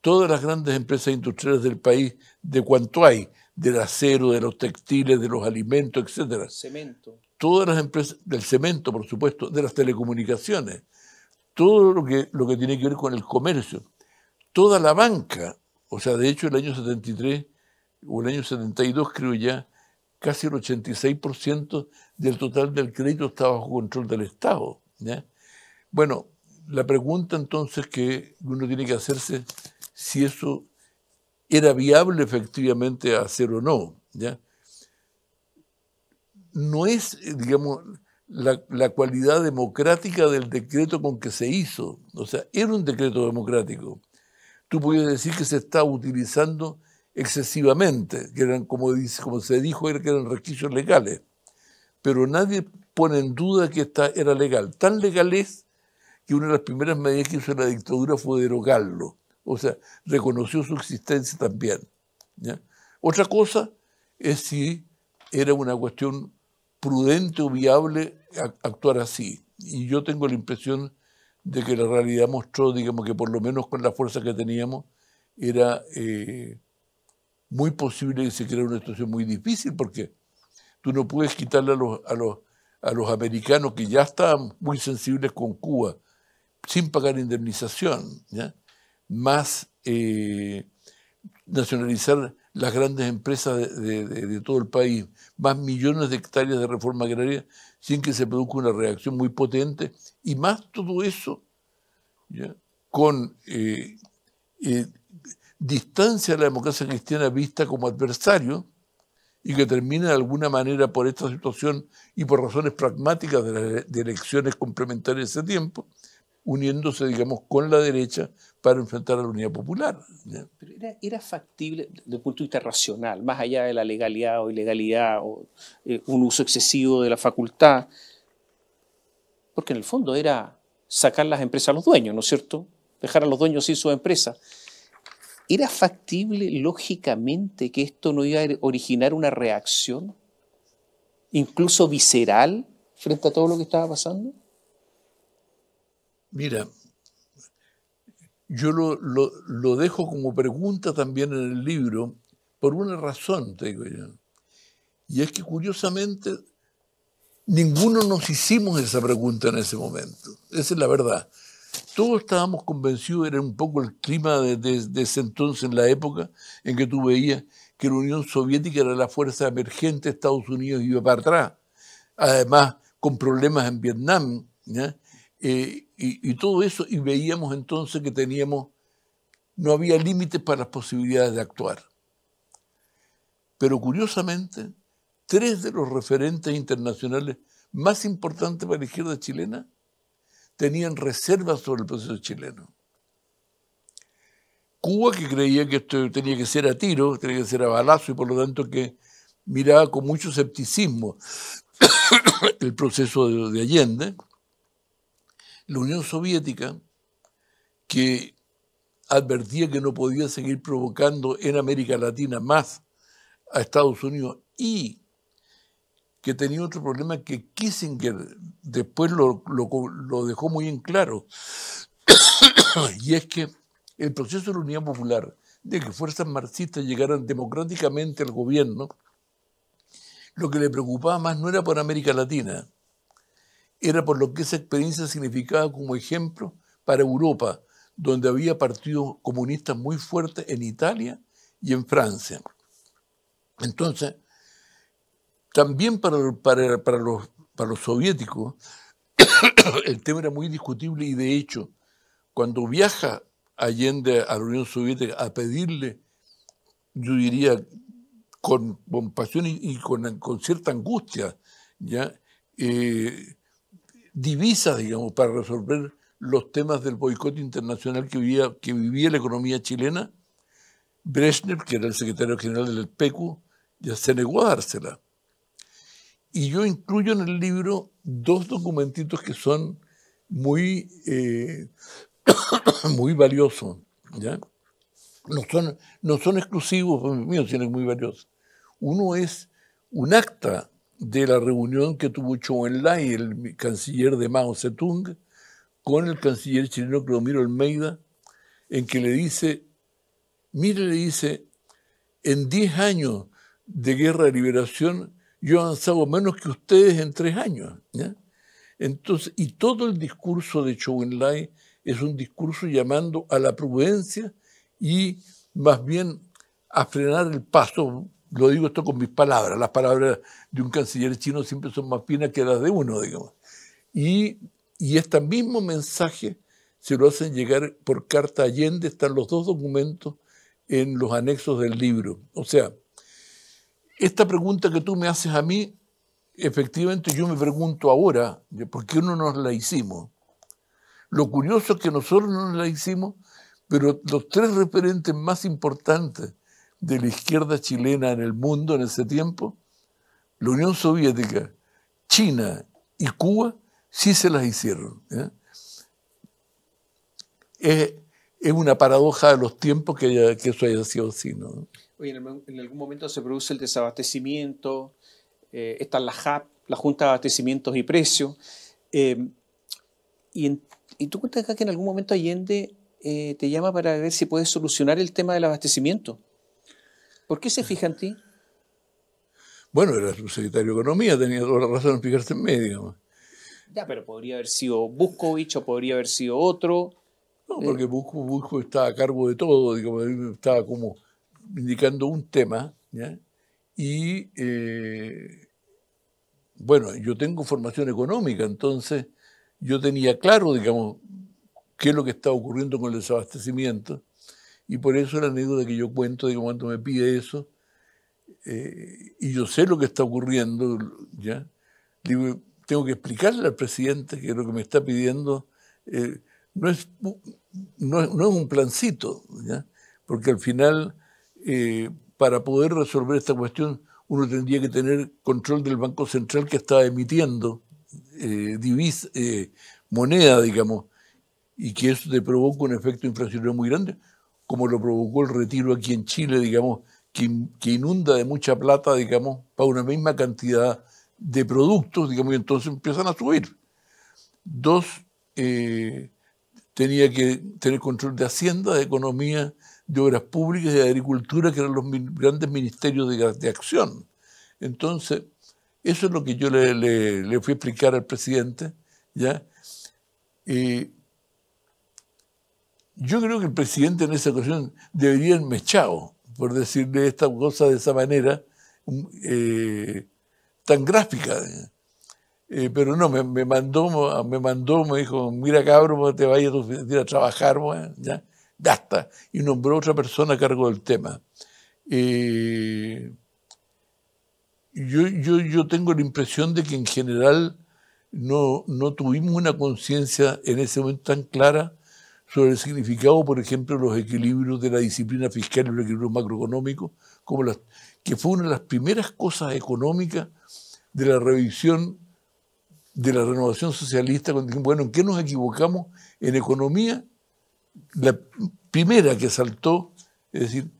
todas las grandes empresas industriales del país, de cuanto hay, del acero, de los textiles, de los alimentos, etcétera. Cemento todas las empresas, del cemento, por supuesto, de las telecomunicaciones, todo lo que, lo que tiene que ver con el comercio, toda la banca, o sea, de hecho el año 73 o el año 72 creo ya, casi el 86% del total del crédito estaba bajo control del Estado. Bueno, la pregunta entonces que uno tiene que hacerse si eso era viable efectivamente hacer o no. ¿ya? no es, eh, digamos, la, cualidad democrática del decreto con que se hizo. O sea, era un decreto democrático. Tú puedes decir que se está utilizando excesivamente, que eran, como, se dijo, que eran requisitos legales. Pero nadie pone en duda que esta era legal. Tan legal es que una de las primeras medidas que hizo la dictadura fue derogarlo. O sea, reconoció su existencia también. Otra cosa es si era una cuestión prudente o viable actuar así. Y yo tengo la impresión de que la realidad mostró, digamos, que por lo menos con la fuerza que teníamos, era eh, muy posible que se creara una situación muy difícil, porque tú no puedes quitarle a los, a los, americanos que ya estaban muy sensibles con Cuba, sin pagar indemnización, más eh, nacionalizar las grandes empresas de, todo el país, más millones de hectáreas de reforma agraria, sin que se produzca una reacción muy potente, y más todo eso con eh, eh, distancia a la democracia cristiana vista como adversario y que termina de alguna manera por esta situación y por razones pragmáticas de las elecciones complementarias de ese tiempo, uniéndose, digamos, con la derecha para enfrentar a la Unidad Popular. Pero era, factible, desde el punto de vista racional, más allá de la legalidad o ilegalidad o eh, un uso excesivo de la facultad, porque en el fondo era sacar las empresas a los dueños, ¿no es cierto? Dejar a los dueños sin su empresa. ¿Era factible lógicamente que esto no iba a originar una reacción, incluso visceral, frente a todo lo que estaba pasando? Mira, yo lo, dejo como pregunta también en el libro por una razón, te digo yo. Y es que curiosamente ninguno nos hicimos esa pregunta en ese momento. Esa es la verdad. Todos estábamos convencidos, era un poco el clima de, ese entonces, en la época en que tú veías que la Unión Soviética era la fuerza emergente, Estados Unidos iba para atrás. Además, con problemas en Vietnam, ¿ya? Eh, y, todo eso, y veíamos entonces que teníamos, no había límites para las posibilidades de actuar. Pero curiosamente, tres de los referentes internacionales más importantes para la izquierda chilena tenían reservas sobre el proceso chileno. Cuba, que creía que esto tenía que ser a tiro, tenía que ser a balazo, y por lo tanto que miraba con mucho escepticismo el proceso de Allende, la Unión Soviética, que advertía que no podía seguir provocando en América Latina más a Estados Unidos y que tenía otro problema que Kissinger después lo, dejó muy en claro, y es que el proceso de la Unidad Popular, de que fuerzas marxistas llegaran democráticamente al gobierno, lo que le preocupaba más no era por América Latina, era por lo que esa experiencia significaba como ejemplo para Europa, donde había partidos comunistas muy fuertes en Italia y en Francia. Entonces, también para, los, soviéticos, el tema era muy discutible y de hecho, cuando viaja Allende a la Unión Soviética a pedirle, yo diría, con compasión y, con, cierta angustia, ¿ya? Eh, divisas, digamos, para resolver los temas del boicot internacional que vivía, la economía chilena, Brezhnev, que era el secretario general del PECU, ya se negó a dársela. Y yo incluyo en el libro dos documentitos que son muy, eh, muy valiosos. No, son, no son exclusivos míos, sino muy valiosos. Uno es un acta de la reunión que tuvo Chou Enlai, el canciller de Mao Zedong, con el canciller chileno Clodomiro Almeida, en que le dice, mire, le dice, en 10 años de guerra de liberación, yo he avanzado menos que ustedes en 3 años. Entonces, y todo el discurso de Chou Enlai es un discurso llamando a la prudencia y más bien a frenar el paso lo digo esto con mis palabras, las palabras de un canciller chino siempre son más finas que las de uno, digamos. Y, este mismo mensaje se lo hacen llegar por carta Allende, están los dos documentos en los anexos del libro. O sea, esta pregunta que tú me haces a mí, efectivamente yo me pregunto ahora, ¿por qué no nos la hicimos? Lo curioso es que nosotros no nos la hicimos, pero los tres referentes más importantes de la izquierda chilena en el mundo en ese tiempo, la Unión Soviética, China y Cuba sí se las hicieron. Es, una paradoja de los tiempos que, eso haya sido así. Oye, en, algún momento se produce el desabastecimiento, eh, está la JAP, la Junta de Abastecimientos y Precios, eh, y, y, tú cuentas acá que en algún momento Allende eh, te llama para ver si puedes solucionar el tema del abastecimiento. ¿Por qué se fija en ti? Bueno, era secretario de Economía, tenía toda la razón en fijarse en mí, digamos. Ya, pero podría haber sido Buscovich o podría haber sido otro. No, eh, porque Busco, Busco está a cargo de todo, estaba como indicando un tema, Y, eh, bueno, yo tengo formación económica, entonces yo tenía claro, digamos, qué es lo que está ocurriendo con el desabastecimiento y por eso la anécdota que yo cuento de cuando me pide eso, eh, y yo sé lo que está ocurriendo, ¿ya? Digo, tengo que explicarle al presidente que lo que me está pidiendo eh, no, es, no, un plancito, ¿ya? Porque al final, eh, para poder resolver esta cuestión, uno tendría que tener control del Banco Central que estaba emitiendo moneda, digamos, y que eso te provoca un efecto inflacionario muy grande, como lo provocó el retiro aquí en Chile, digamos, que, inunda de mucha plata, digamos, para una misma cantidad de productos, digamos, y entonces empiezan a subir. Dos, eh, tenía que tener control de Hacienda, de Economía, de Obras Públicas y de Agricultura, que eran los grandes ministerios de, acción. Entonces, eso es lo que yo le, fui a explicar al presidente, ¿ya? Y... Eh, yo creo que el presidente en esa ocasión debería enmechado, por decirle esta cosa de esa manera mm, eh, tan gráfica. Eh, pero no, me, mandó, me mandó, me dijo, mira cabrón, te vayas a, a trabajar, eh, ya, basta. Y nombró otra persona a cargo del tema. yo, yo, yo, tengo la impresión de que en general no, no tuvimos una conciencia en ese momento tan clara sobre el significado, por ejemplo, de los equilibrios de la disciplina fiscal y los equilibrios macroeconómicos, como las, que fue una de las primeras cosas económicas de la revisión de la renovación socialista, cuando bueno, ¿en qué nos equivocamos? En economía, la primera que saltó, es decir,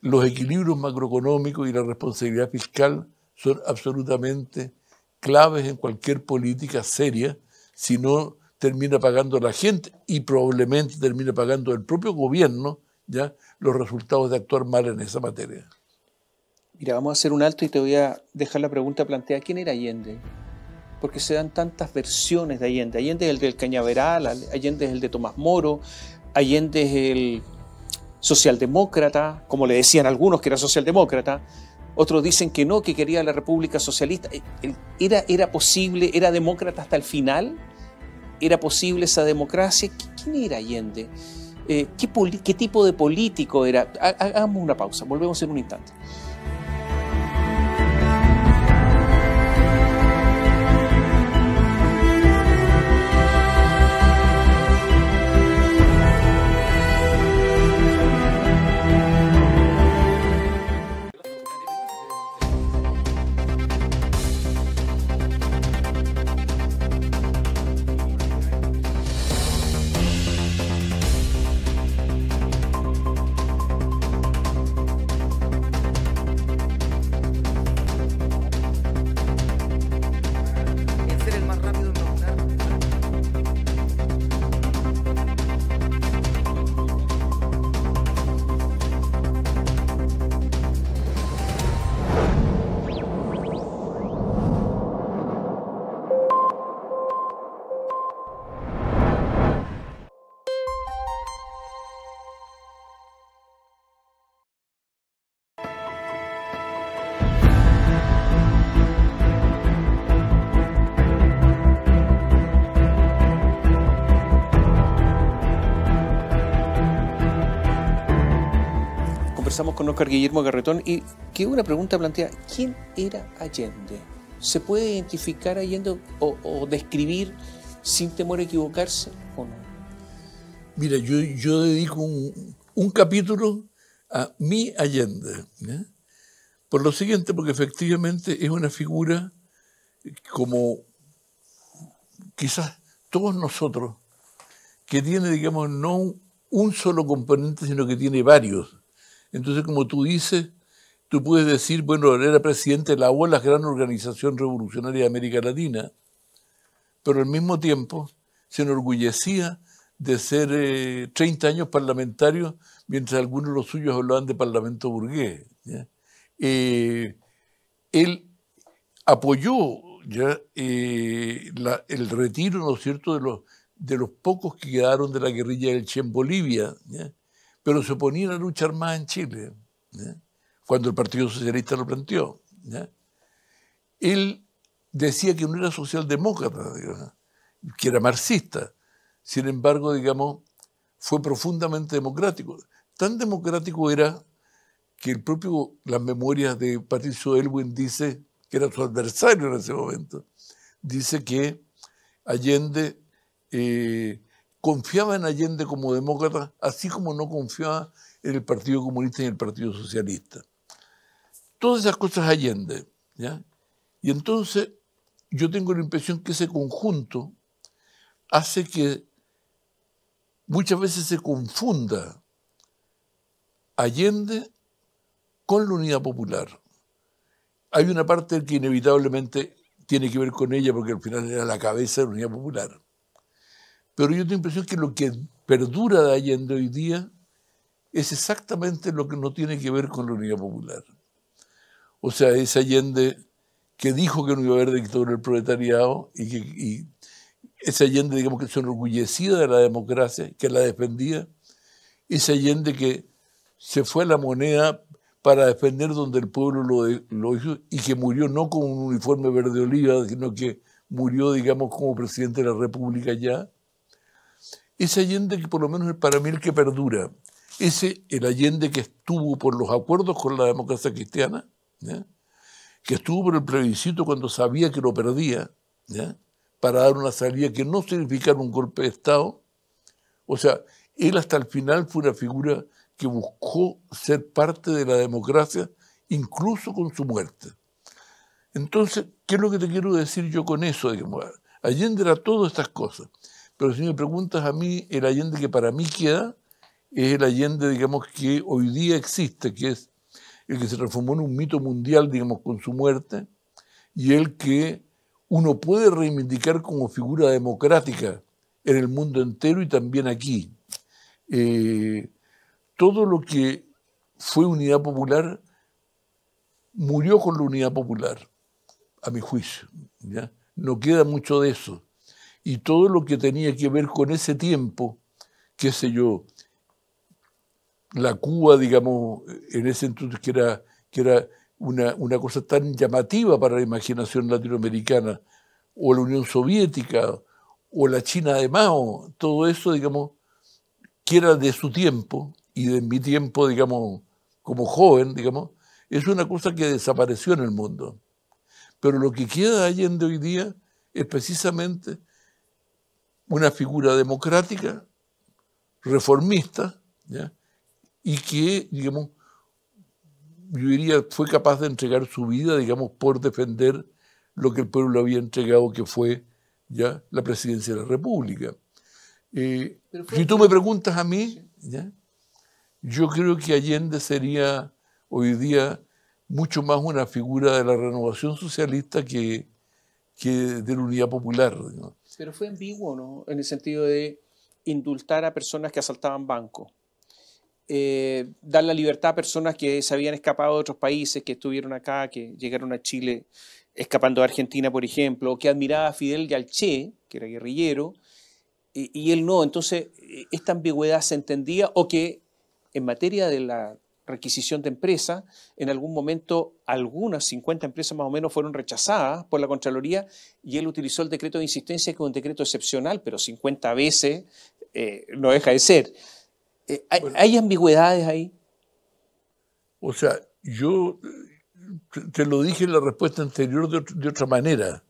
los equilibrios macroeconómicos y la responsabilidad fiscal son absolutamente claves en cualquier política seria, si no termina pagando la gente y probablemente termina pagando el propio gobierno ya los resultados de actuar mal en esa materia. Mira, vamos a hacer un alto y te voy a dejar la pregunta planteada. ¿Quién era Allende? Porque se dan tantas versiones de Allende. Allende es el del Cañaveral, Allende es el de Tomás Moro, Allende es el socialdemócrata, como le decían algunos que era socialdemócrata, otros dicen que no, que quería la República Socialista. Eh, ¿Era, era posible, era demócrata hasta el final? ¿Era posible esa democracia? ¿Quién era Allende? Eh, ¿qué, tipo de político era? Hagamos una pausa, volvemos en un instante. conversamos con Oscar Guillermo Garretón y que una pregunta plantea, ¿quién era Allende? ¿Se puede identificar Allende o, describir sin temor a equivocarse o no? Mira, yo, yo dedico un, capítulo a mi Allende. Por lo siguiente, porque efectivamente es una figura como quizás todos nosotros, que tiene, digamos, no un solo componente, sino que tiene varios. Entonces, como tú dices, tú puedes decir, bueno, él era presidente de la OLA, la gran organización revolucionaria de América Latina, pero al mismo tiempo se enorgullecía de ser 30 eh, años parlamentario, mientras algunos de los suyos hablaban de parlamento burgués. ¿ya? Eh, él apoyó ¿ya? Eh, el retiro, ¿no es cierto?, de los, pocos que quedaron de la guerrilla del Che en Bolivia. ¿ya? pero se oponía a luchar más en Chile, cuando el Partido Socialista lo planteó. Él decía que no era socialdemócrata, que era marxista. Sin embargo, digamos, fue profundamente democrático. Tan democrático era que el propio, las memorias de Patricio Elwin dice, que era su adversario en ese momento, dice que Allende eh, confiaba en Allende como demócrata, así como no confiaba en el Partido Comunista y en el Partido Socialista. Todas esas cosas Allende. Y entonces yo tengo la impresión que ese conjunto hace que muchas veces se confunda Allende con la unidad popular. Hay una parte que inevitablemente tiene que ver con ella porque al final era la cabeza de la unidad popular. Pero yo tengo la impresión que lo que perdura de Allende hoy día es exactamente lo que no tiene que ver con la unidad popular. O sea, ese Allende que dijo que no iba a haber dictadura del proletariado y que esa Allende, digamos, que se enorgullecía de la democracia, que la defendía, ese Allende que se fue a la moneda para defender donde el pueblo lo, lo, hizo y que murió no con un uniforme verde oliva, sino que murió, digamos, como presidente de la República ya, ese Allende que por lo menos es para mí el que perdura, ese el Allende que estuvo por los acuerdos con la democracia cristiana, que estuvo por el plebiscito cuando sabía que lo perdía, para dar una salida que no significara un golpe de Estado. O sea, él hasta el final fue una figura que buscó ser parte de la democracia, incluso con su muerte. Entonces, ¿qué es lo que te quiero decir yo con eso? Allende era todas estas cosas. Pero si me preguntas a mí, el Allende que para mí queda es el Allende, digamos, que hoy día existe, que es el que se transformó en un mito mundial, digamos, con su muerte, y el que uno puede reivindicar como figura democrática en el mundo entero y también aquí. Eh, todo lo que fue unidad popular murió con la unidad popular, a mi juicio. No queda mucho de eso y todo lo que tenía que ver con ese tiempo, qué sé yo, la Cuba, digamos, en ese entonces que era, que era una, una cosa tan llamativa para la imaginación latinoamericana, o la Unión Soviética, o la China de Mao, todo eso, digamos, que era de su tiempo y de mi tiempo, digamos, como joven, digamos, es una cosa que desapareció en el mundo. Pero lo que queda de hoy día es precisamente una figura democrática, reformista, y que, digamos, yo diría, fue capaz de entregar su vida, digamos, por defender lo que el pueblo había entregado, que fue ya la presidencia de la República. Eh, si tú me preguntas a mí, yo creo que Allende sería hoy día mucho más una figura de la renovación socialista que, de la unidad popular pero fue ambiguo, ¿no? En el sentido de indultar a personas que asaltaban bancos, eh, dar la libertad a personas que se habían escapado de otros países, que estuvieron acá, que llegaron a Chile escapando de Argentina, por ejemplo, O que admiraba a Fidel y que era guerrillero, y él no. Entonces, eh, esta ambigüedad se entendía o que en materia de la requisición de empresa, En algún momento, algunas 50 empresas más o menos fueron rechazadas por la Contraloría y él utilizó el decreto de insistencia, que es un decreto excepcional, pero 50 veces eh, no deja de ser. Eh, ¿hay, ambigüedades ahí? O sea, yo te lo dije en la respuesta anterior de, otra manera.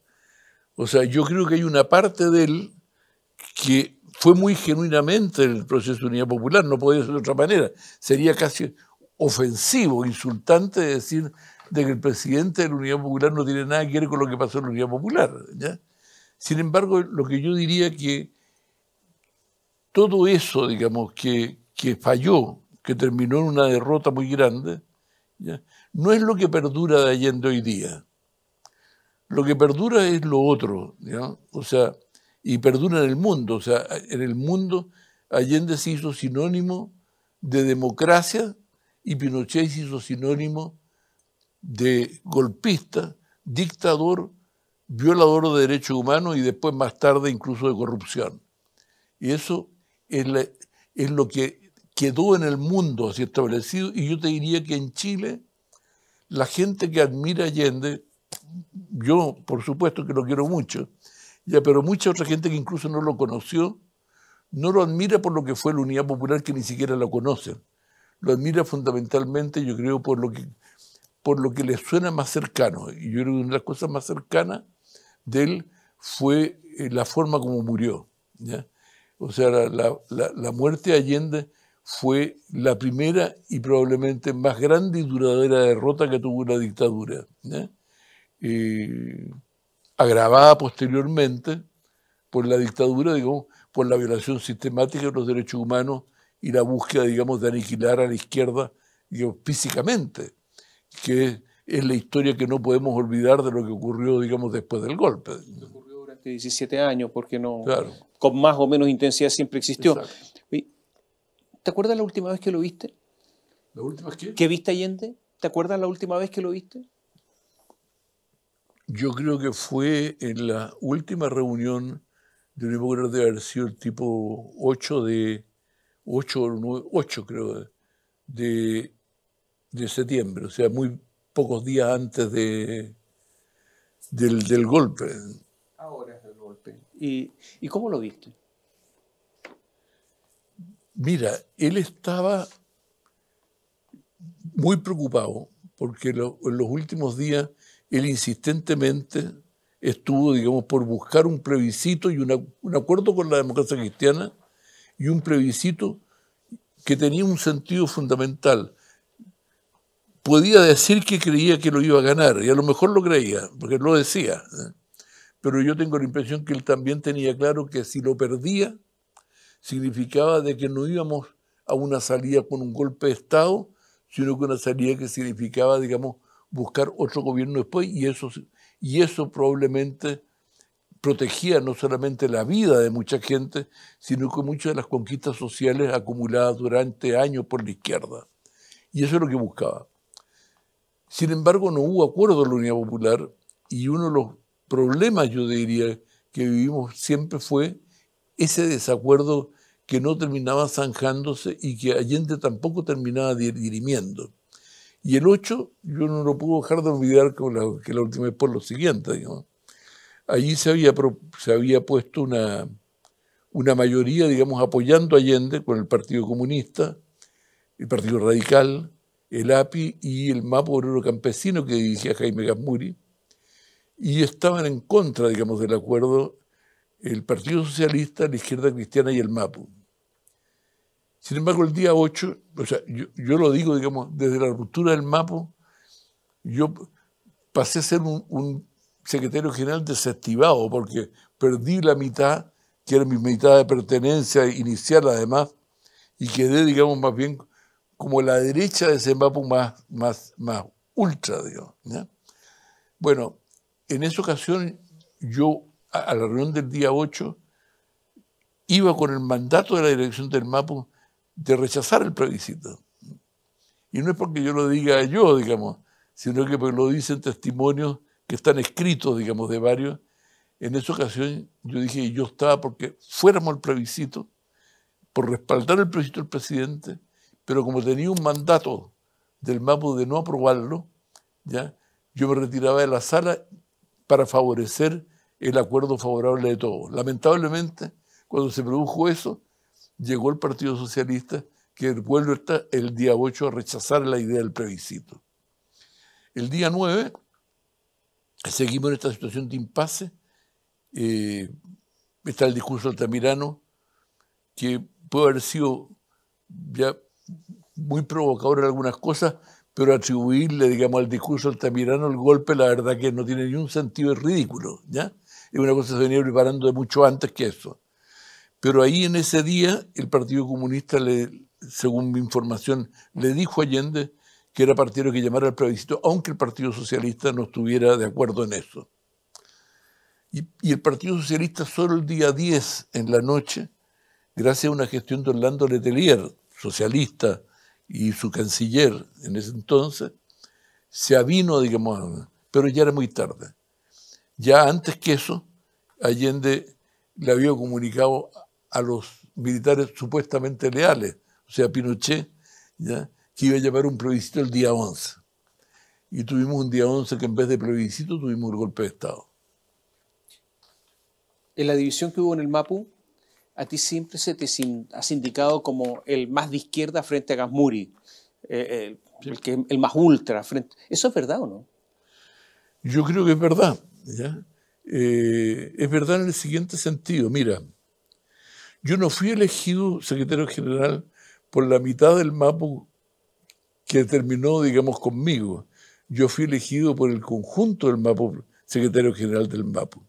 O sea, yo creo que hay una parte de él que fue muy genuinamente el proceso de unidad popular, no podía ser de otra manera. Sería casi ofensivo, insultante de decir de que el presidente de la Unidad Popular no tiene nada que ver con lo que pasó en la Unidad Popular. Sin embargo, lo que yo diría que todo eso, digamos, que, que falló, que terminó en una derrota muy grande, no es lo que perdura de Allende hoy día. Lo que perdura es lo otro, o sea, y perdura en el mundo. O sea, en el mundo Allende se hizo sinónimo de democracia y Pinochet se hizo sinónimo de golpista, dictador, violador de derechos humanos y después más tarde incluso de corrupción. Y eso es, lo que quedó en el mundo así establecido y yo te diría que en Chile la gente que admira a Allende, yo por supuesto que lo quiero mucho, ya, pero mucha otra gente que incluso no lo conoció, no lo admira por lo que fue la Unidad Popular que ni siquiera lo conocen lo admira fundamentalmente, yo creo, por lo que, por lo que le suena más cercano. Y yo creo que una de las cosas más cercanas de él fue eh, la forma como murió. O sea, la, muerte de Allende fue la primera y probablemente más grande y duradera derrota que tuvo la dictadura, eh, agravada posteriormente por la dictadura, digamos, por la violación sistemática de los derechos humanos y la búsqueda, digamos, de aniquilar a la izquierda digamos, físicamente, que es la historia que no podemos olvidar de lo que ocurrió, digamos, después del golpe. ocurrió durante 17 años, porque no, claro. con más o menos intensidad siempre existió. ¿Te acuerdas la última vez que lo viste? ¿La última vez qué? ¿Que viste Allende? ¿Te acuerdas la última vez que lo viste? Yo creo que fue en la última reunión de un de haber sido el tipo 8 de 8 creo, de, septiembre, o sea, muy pocos días antes de, del, golpe. Ahora es el golpe. ¿Y, cómo lo viste? Mira, él estaba muy preocupado porque en los últimos días él insistentemente estuvo, digamos, por buscar un plebiscito y un acuerdo con la democracia cristiana y un plebiscito que tenía un sentido fundamental. Podía decir que creía que lo iba a ganar, y a lo mejor lo creía, porque lo decía. ¿eh? Pero yo tengo la impresión que él también tenía claro que si lo perdía, significaba de que no íbamos a una salida con un golpe de Estado, sino que una salida que significaba, digamos, buscar otro gobierno después, y eso, y eso probablemente protegía no solamente la vida de mucha gente, sino que muchas de las conquistas sociales acumuladas durante años por la izquierda. Y eso es lo que buscaba. Sin embargo, no hubo acuerdo en la Unidad Popular y uno de los problemas, yo diría, que vivimos siempre fue ese desacuerdo que no terminaba zanjándose y que Allende tampoco terminaba dirimiendo. Y el 8, yo no lo puedo dejar de olvidar que la última vez por lo siguiente, digamos. Allí se había, puesto una, una mayoría, digamos, apoyando Allende con el Partido Comunista, el Partido Radical, el API y el Mapo Obrero Campesino que dirigía Jaime Gasmuri, y estaban en contra, digamos, del acuerdo el Partido Socialista, la Izquierda Cristiana y el MAPU. Sin embargo, el día 8, o sea, yo, lo digo, digamos, desde la ruptura del MAPU, yo pasé a ser un secretario general desactivado porque perdí la mitad, que era mi mitad de pertenencia inicial además, y quedé, digamos, más bien como la derecha de ese más, más, más ultra, digamos. Bueno, en esa ocasión yo a la reunión del día 8 iba con el mandato de la dirección del MAPU de rechazar el plebiscito. Y no es porque yo lo diga yo, digamos, sino que lo dicen testimonios que están escritos, digamos, de varios, en esa ocasión yo dije, yo estaba porque fuéramos al plebiscito, por respaldar el plebiscito del presidente, pero como tenía un mandato del MAPU de no aprobarlo, ¿ya? yo me retiraba de la sala para favorecer el acuerdo favorable de todos. Lamentablemente, cuando se produjo eso, llegó el Partido Socialista, que el está el día 8 a rechazar la idea del plebiscito. El día 9 seguimos en esta situación de impasse. Eh, está el discurso altamirano, que puede haber sido ya muy provocador en algunas cosas, pero atribuirle, digamos, al discurso altamirano el golpe, la verdad que no tiene ningún sentido, es ridículo, ¿ya? Es una cosa que se venía preparando de mucho antes que eso. Pero ahí en ese día el Partido Comunista, según mi información, le dijo a Allende que era partido que llamara al plebiscito, aunque el Partido Socialista no estuviera de acuerdo en eso. Y, y el Partido Socialista solo el día 10 en la noche, gracias a una gestión de Orlando Letelier, socialista, y su canciller en ese entonces, se avino, digamos, pero ya era muy tarde. Ya antes que eso, Allende le había comunicado a los militares supuestamente leales, o sea, Pinochet, ¿ya? que iba a llevar un plebiscito el día 11. Y tuvimos un día 11 que en vez de plebiscito tuvimos un golpe de Estado. En la división que hubo en el MAPU, a ti siempre se te ha indicado como el más de izquierda frente a Gasmuri, eh, el, que, el más ultra. Frente. ¿Eso es verdad o no? Yo creo que es verdad. Eh, es verdad en el siguiente sentido. Mira, yo no fui elegido secretario general por la mitad del MAPU que terminó, digamos, conmigo. Yo fui elegido por el conjunto del MAPU, secretario general del MAPU.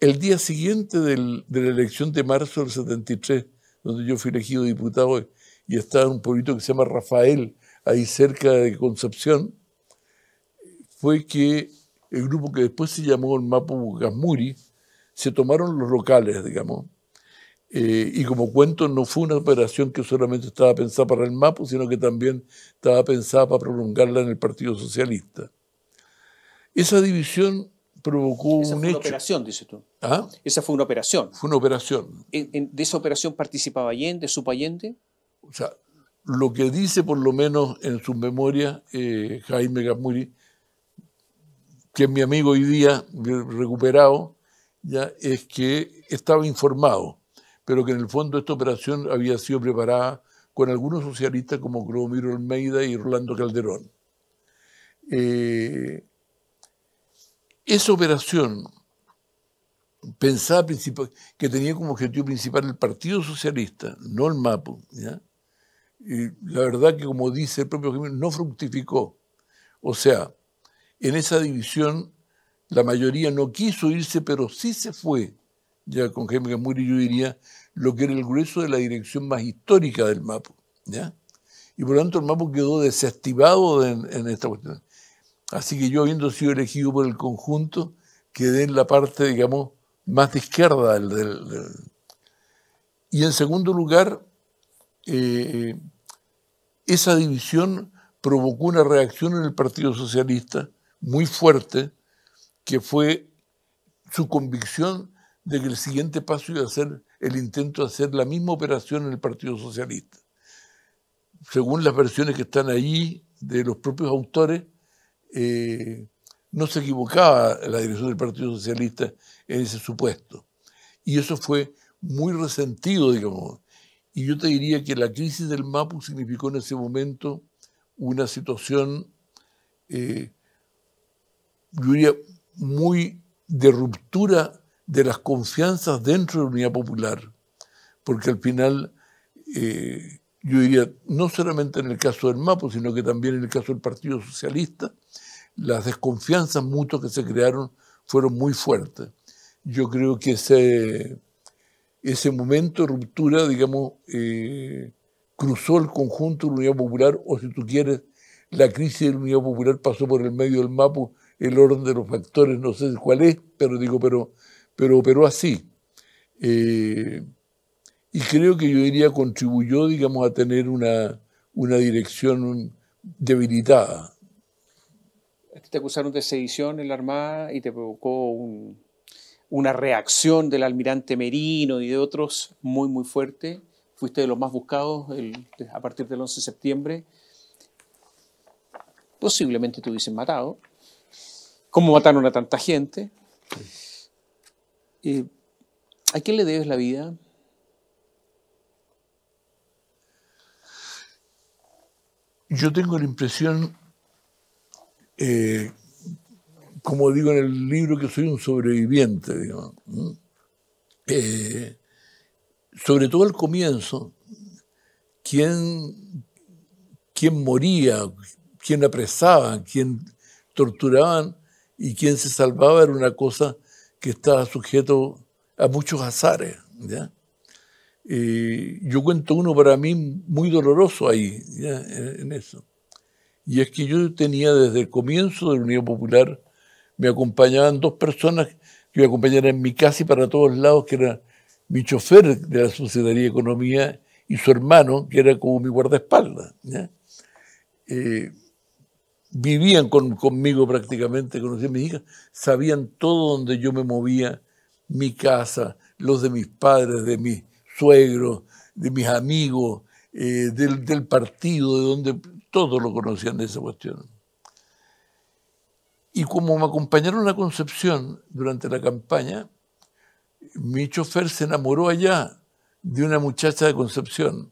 El día siguiente de la elección de marzo del 73, donde yo fui elegido diputado y estaba en un pueblito que se llama Rafael, ahí cerca de Concepción, fue que el grupo que después se llamó el Mapu Gasmuri, se tomaron los locales, digamos, eh, y como cuento, no fue una operación que solamente estaba pensada para el MAPO, sino que también estaba pensada para prolongarla en el Partido Socialista. Esa división provocó Esa fue una operación, dices tú. ¿Ah? Esa fue una operación. Fue una operación. ¿En, de esa operación participaba Allende, su Allende? O sea, lo que dice por lo menos en sus memorias eh, Jaime Gasmuri, que es mi amigo hoy día recuperado, ya es que estaba informado pero que en el fondo esta operación había sido preparada con algunos socialistas como Clodomiro Almeida y Rolando Calderón. Eh, esa operación pensaba que tenía como objetivo principal el Partido Socialista, no el MAPU. Y la verdad que, como dice el propio Jiménez, no fructificó. O sea, en esa división la mayoría no quiso irse, pero sí se fue ya con Jaime Gamuri yo diría lo que era el grueso de la dirección más histórica del MAPU. Y por lo tanto el MAPU quedó desactivado en, esta cuestión. Así que yo, habiendo sido elegido por el conjunto, quedé en la parte, digamos, más de izquierda del, Y en segundo lugar, eh, esa división provocó una reacción en el Partido Socialista muy fuerte, que fue su convicción de que el siguiente paso iba a ser el intento de hacer la misma operación en el Partido Socialista. Según las versiones que están ahí de los propios autores, eh, no se equivocaba la dirección del Partido Socialista en ese supuesto. Y eso fue muy resentido, digamos. Y yo te diría que la crisis del MAPU significó en ese momento una situación, eh, yo diría, muy de ruptura de las confianzas dentro de la unidad popular, porque al final eh, yo diría, no solamente en el caso del MAPO, sino que también en el caso del Partido Socialista, las desconfianzas mutuas que se crearon fueron muy fuertes. Yo creo que ese, ese momento de ruptura, digamos, eh, cruzó el conjunto de la Unidad Popular, o si tú quieres, la crisis de la Unidad Popular pasó por el medio del MAPO, el orden de los factores, no sé cuál es, pero digo, pero pero operó así. Eh, y creo que yo diría contribuyó, digamos, a tener una, dirección debilitada. Te acusaron de sedición en la Armada y te provocó una reacción del almirante Merino y de otros muy, muy fuerte. Fuiste de los más buscados a partir del 11 de septiembre. Posiblemente te hubiesen matado. ¿Cómo mataron a tanta gente? Eh, ¿A quién le debes la vida? Yo tengo la impresión, eh, como digo en el libro, que soy un sobreviviente, eh, sobre todo al comienzo, quién quien moría, quién apresaban, quién torturaban y quién se salvaba era una cosa que está sujeto a muchos azares. ¿ya? yo cuento uno para mí muy doloroso ahí, En, eso. Y es que yo tenía desde el comienzo de la Unión Popular, me acompañaban dos personas que me acompañaban en mi casa y para todos lados, que era mi chofer de la Sociedad de Economía y su hermano, que era como mi guardaespaldas. ¿ya? Eh, vivían conmigo prácticamente, conocían mis hijas, sabían todo donde yo me movía, mi casa, los de mis padres, de mis suegros, de mis amigos, eh, del, partido, de donde todos lo conocían de esa cuestión. Y como me acompañaron a Concepción durante la campaña, mi chofer se enamoró allá de una muchacha de Concepción.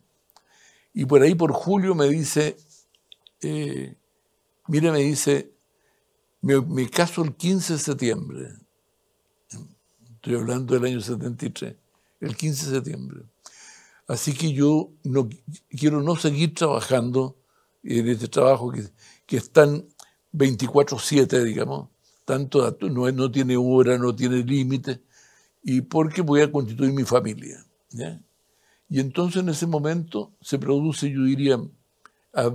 Y por ahí, por Julio, me dice, eh, mira, me dice, me, caso el 15 de septiembre. Estoy hablando del año 73, el 15 de septiembre. Así que yo quiero no seguir trabajando en este trabajo que, que 24-7, digamos. Tanto, no, no tiene hora, no tiene límite. Y porque voy a constituir mi familia. Y entonces en ese momento se produce, yo diría, a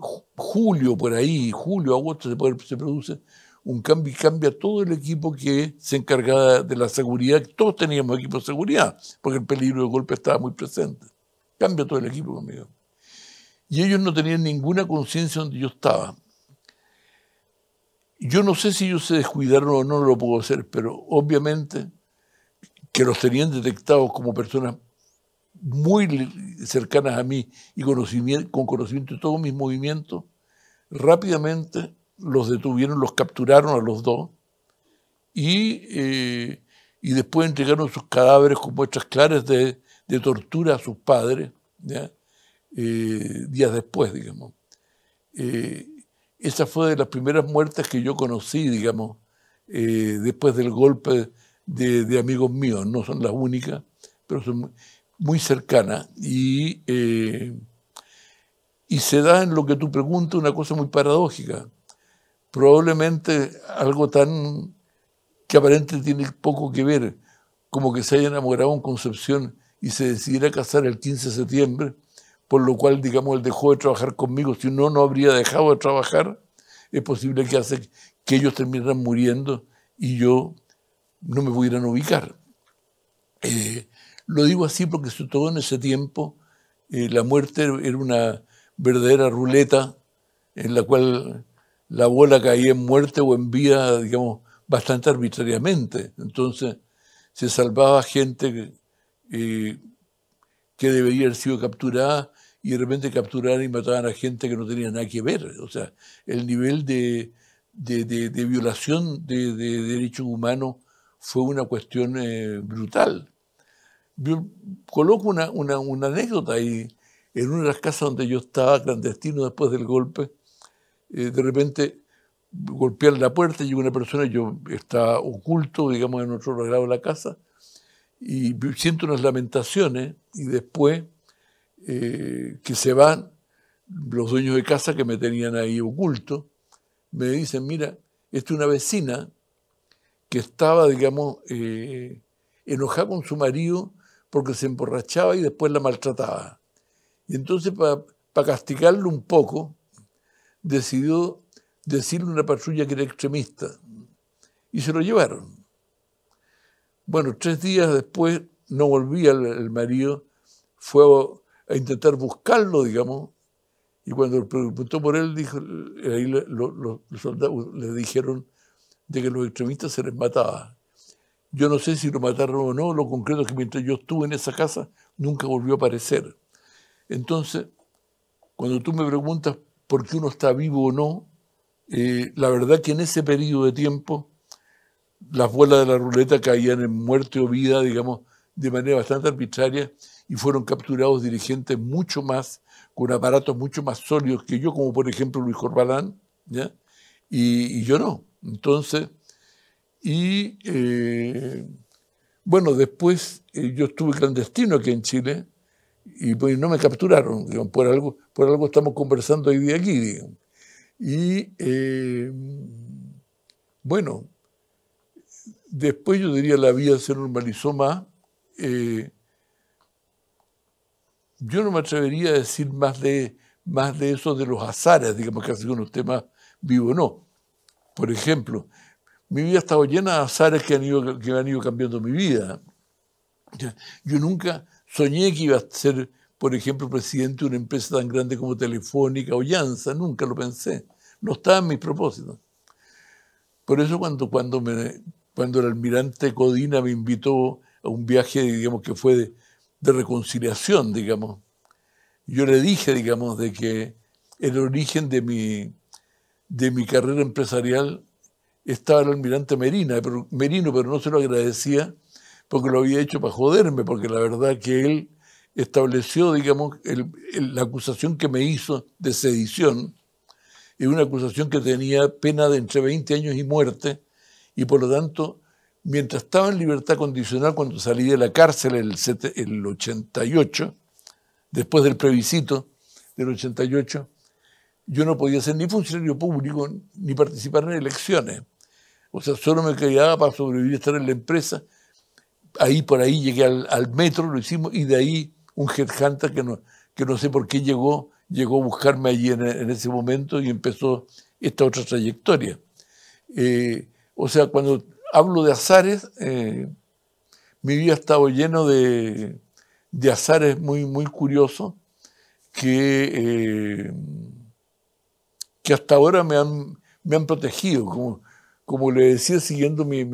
julio por ahí, julio, agosto, se, produce un cambio y cambia todo el equipo que se encargaba de la seguridad. Todos teníamos equipo de seguridad, porque el peligro de golpe estaba muy presente. Cambia todo el equipo conmigo. Y ellos no tenían ninguna conciencia donde yo estaba. Yo no sé si ellos se descuidaron o no, no lo puedo hacer, pero obviamente que los tenían detectados como personas muy cercanas a mí y conocimiento, con conocimiento de todos mis movimientos, rápidamente los detuvieron, los capturaron a los dos y, eh, y después entregaron sus cadáveres con muestras claras de, de tortura a sus padres, eh, días después, digamos. Eh, esa fue de las primeras muertes que yo conocí, digamos, después del golpe de, de amigos míos. No son las únicas, pero son muy cercana y, eh, y se da en lo que tú preguntas una cosa muy paradójica. Probablemente algo tan que aparentemente tiene poco que ver, como que se haya enamorado en Concepción y se decidiera casar el 15 de septiembre, por lo cual, digamos, él dejó de trabajar conmigo, si no, no habría dejado de trabajar, es posible que, hace, que ellos terminaran muriendo y yo no me pudieran ubicar. Eh, lo digo así porque sobre todo en ese tiempo eh, la muerte era una verdadera ruleta en la cual la bola caía en muerte o en vida, digamos, bastante arbitrariamente. Entonces se salvaba gente que eh, debería haber sido capturada y de repente capturaban y mataban a gente que no tenía nada que ver. O sea, el nivel de, de, violación de, derechos humanos fue una cuestión eh, brutal yo coloco una, anécdota ahí. En una de las casas donde yo estaba clandestino después del golpe, eh, de repente golpean la puerta, llegó una persona, yo estaba oculto, digamos, en otro lado de la casa, y siento unas lamentaciones, y después eh, que se van los dueños de casa que me tenían ahí oculto, me dicen, mira, esta es una vecina que estaba, digamos, eh, enojada con su marido porque se emborrachaba y después la maltrataba. Y entonces, para castigarlo un poco, decidió decirle a una patrulla que era extremista. Y se lo llevaron. Bueno, tres días después no volvía el, marido, fue a, intentar buscarlo, digamos, y cuando preguntó por él, dijo, ahí le, los soldados le dijeron de que los extremistas se les mataba. Yo no sé si lo mataron o no, lo concreto es que mientras yo estuve en esa casa nunca volvió a aparecer. Entonces, cuando tú me preguntas por qué uno está vivo o no, eh, la verdad que en ese periodo de tiempo las bolas de la ruleta caían en muerte o vida, digamos, de manera bastante arbitraria y fueron capturados dirigentes mucho más, con aparatos mucho más sólidos que yo, como por ejemplo Luis Corbalán, ¿ya? y yo no. Entonces, y eh, bueno, después eh, yo estuve clandestino aquí en Chile y pues, no me capturaron, por, algo, por algo estamos conversando hoy de aquí. Y eh, bueno, después yo diría la vida se normalizó más. yo no me atrevería a decir más de, más de eso de los azares, digamos que ha sido unos temas vivos, no. Por ejemplo, mi vida ha estado llena de azares que han ido, que han ido cambiando mi vida. Yo nunca soñé que iba a ser, por ejemplo, presidente de una empresa tan grande como Telefónica o Llanza, nunca lo pensé. No estaba en mis propósitos. Por eso cuando, cuando, me, cuando el almirante Codina me invitó a un viaje, digamos, que fue de, de reconciliación, digamos, yo le dije, digamos, de que el origen de mi, de mi carrera empresarial estaba el almirante pero, Merino, pero no se lo agradecía porque lo había hecho para joderme, porque la verdad que él estableció, digamos, la acusación que me hizo de sedición, y una acusación que tenía pena de entre 20 años y muerte, y por lo tanto, mientras estaba en libertad condicional cuando salí de la cárcel el, el 88, después del plebiscito del 88, yo no podía ser ni funcionario público ni participar en elecciones. O sea, solo me quedaba para sobrevivir, estar en la empresa. Ahí por ahí llegué al, metro, lo hicimos, y de ahí un headhunter que no, que no sé por qué llegó, llegó a buscarme allí en, ese momento y empezó esta otra trayectoria. Eh, o sea, cuando hablo de azares, eh, mi vida ha estado lleno de, de azares muy, muy curiosos que, eh, que hasta ahora me han, me han protegido, como, como le decía, siguiendo mi,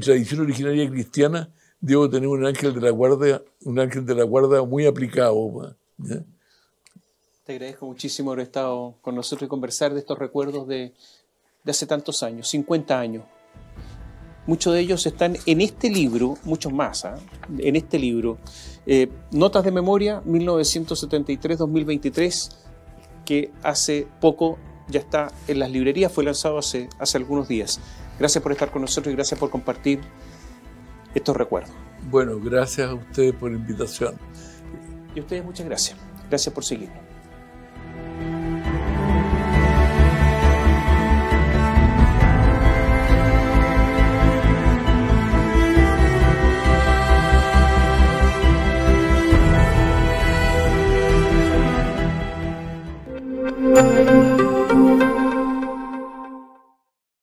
tradición originaria cristiana, debo tener un ángel de la guarda, un ángel de la guarda muy aplicado. Te agradezco muchísimo haber estado con nosotros y conversar de estos recuerdos de, hace tantos años, 50 años. Muchos de ellos están en este libro, muchos más, ¿ah? en este libro. Eh, Notas de Memoria 1973-2023, que hace poco ya está en las librerías, fue lanzado hace, hace algunos días. Gracias por estar con nosotros y gracias por compartir estos recuerdos. Bueno, gracias a ustedes por la invitación. Y a ustedes muchas gracias. Gracias por seguirnos.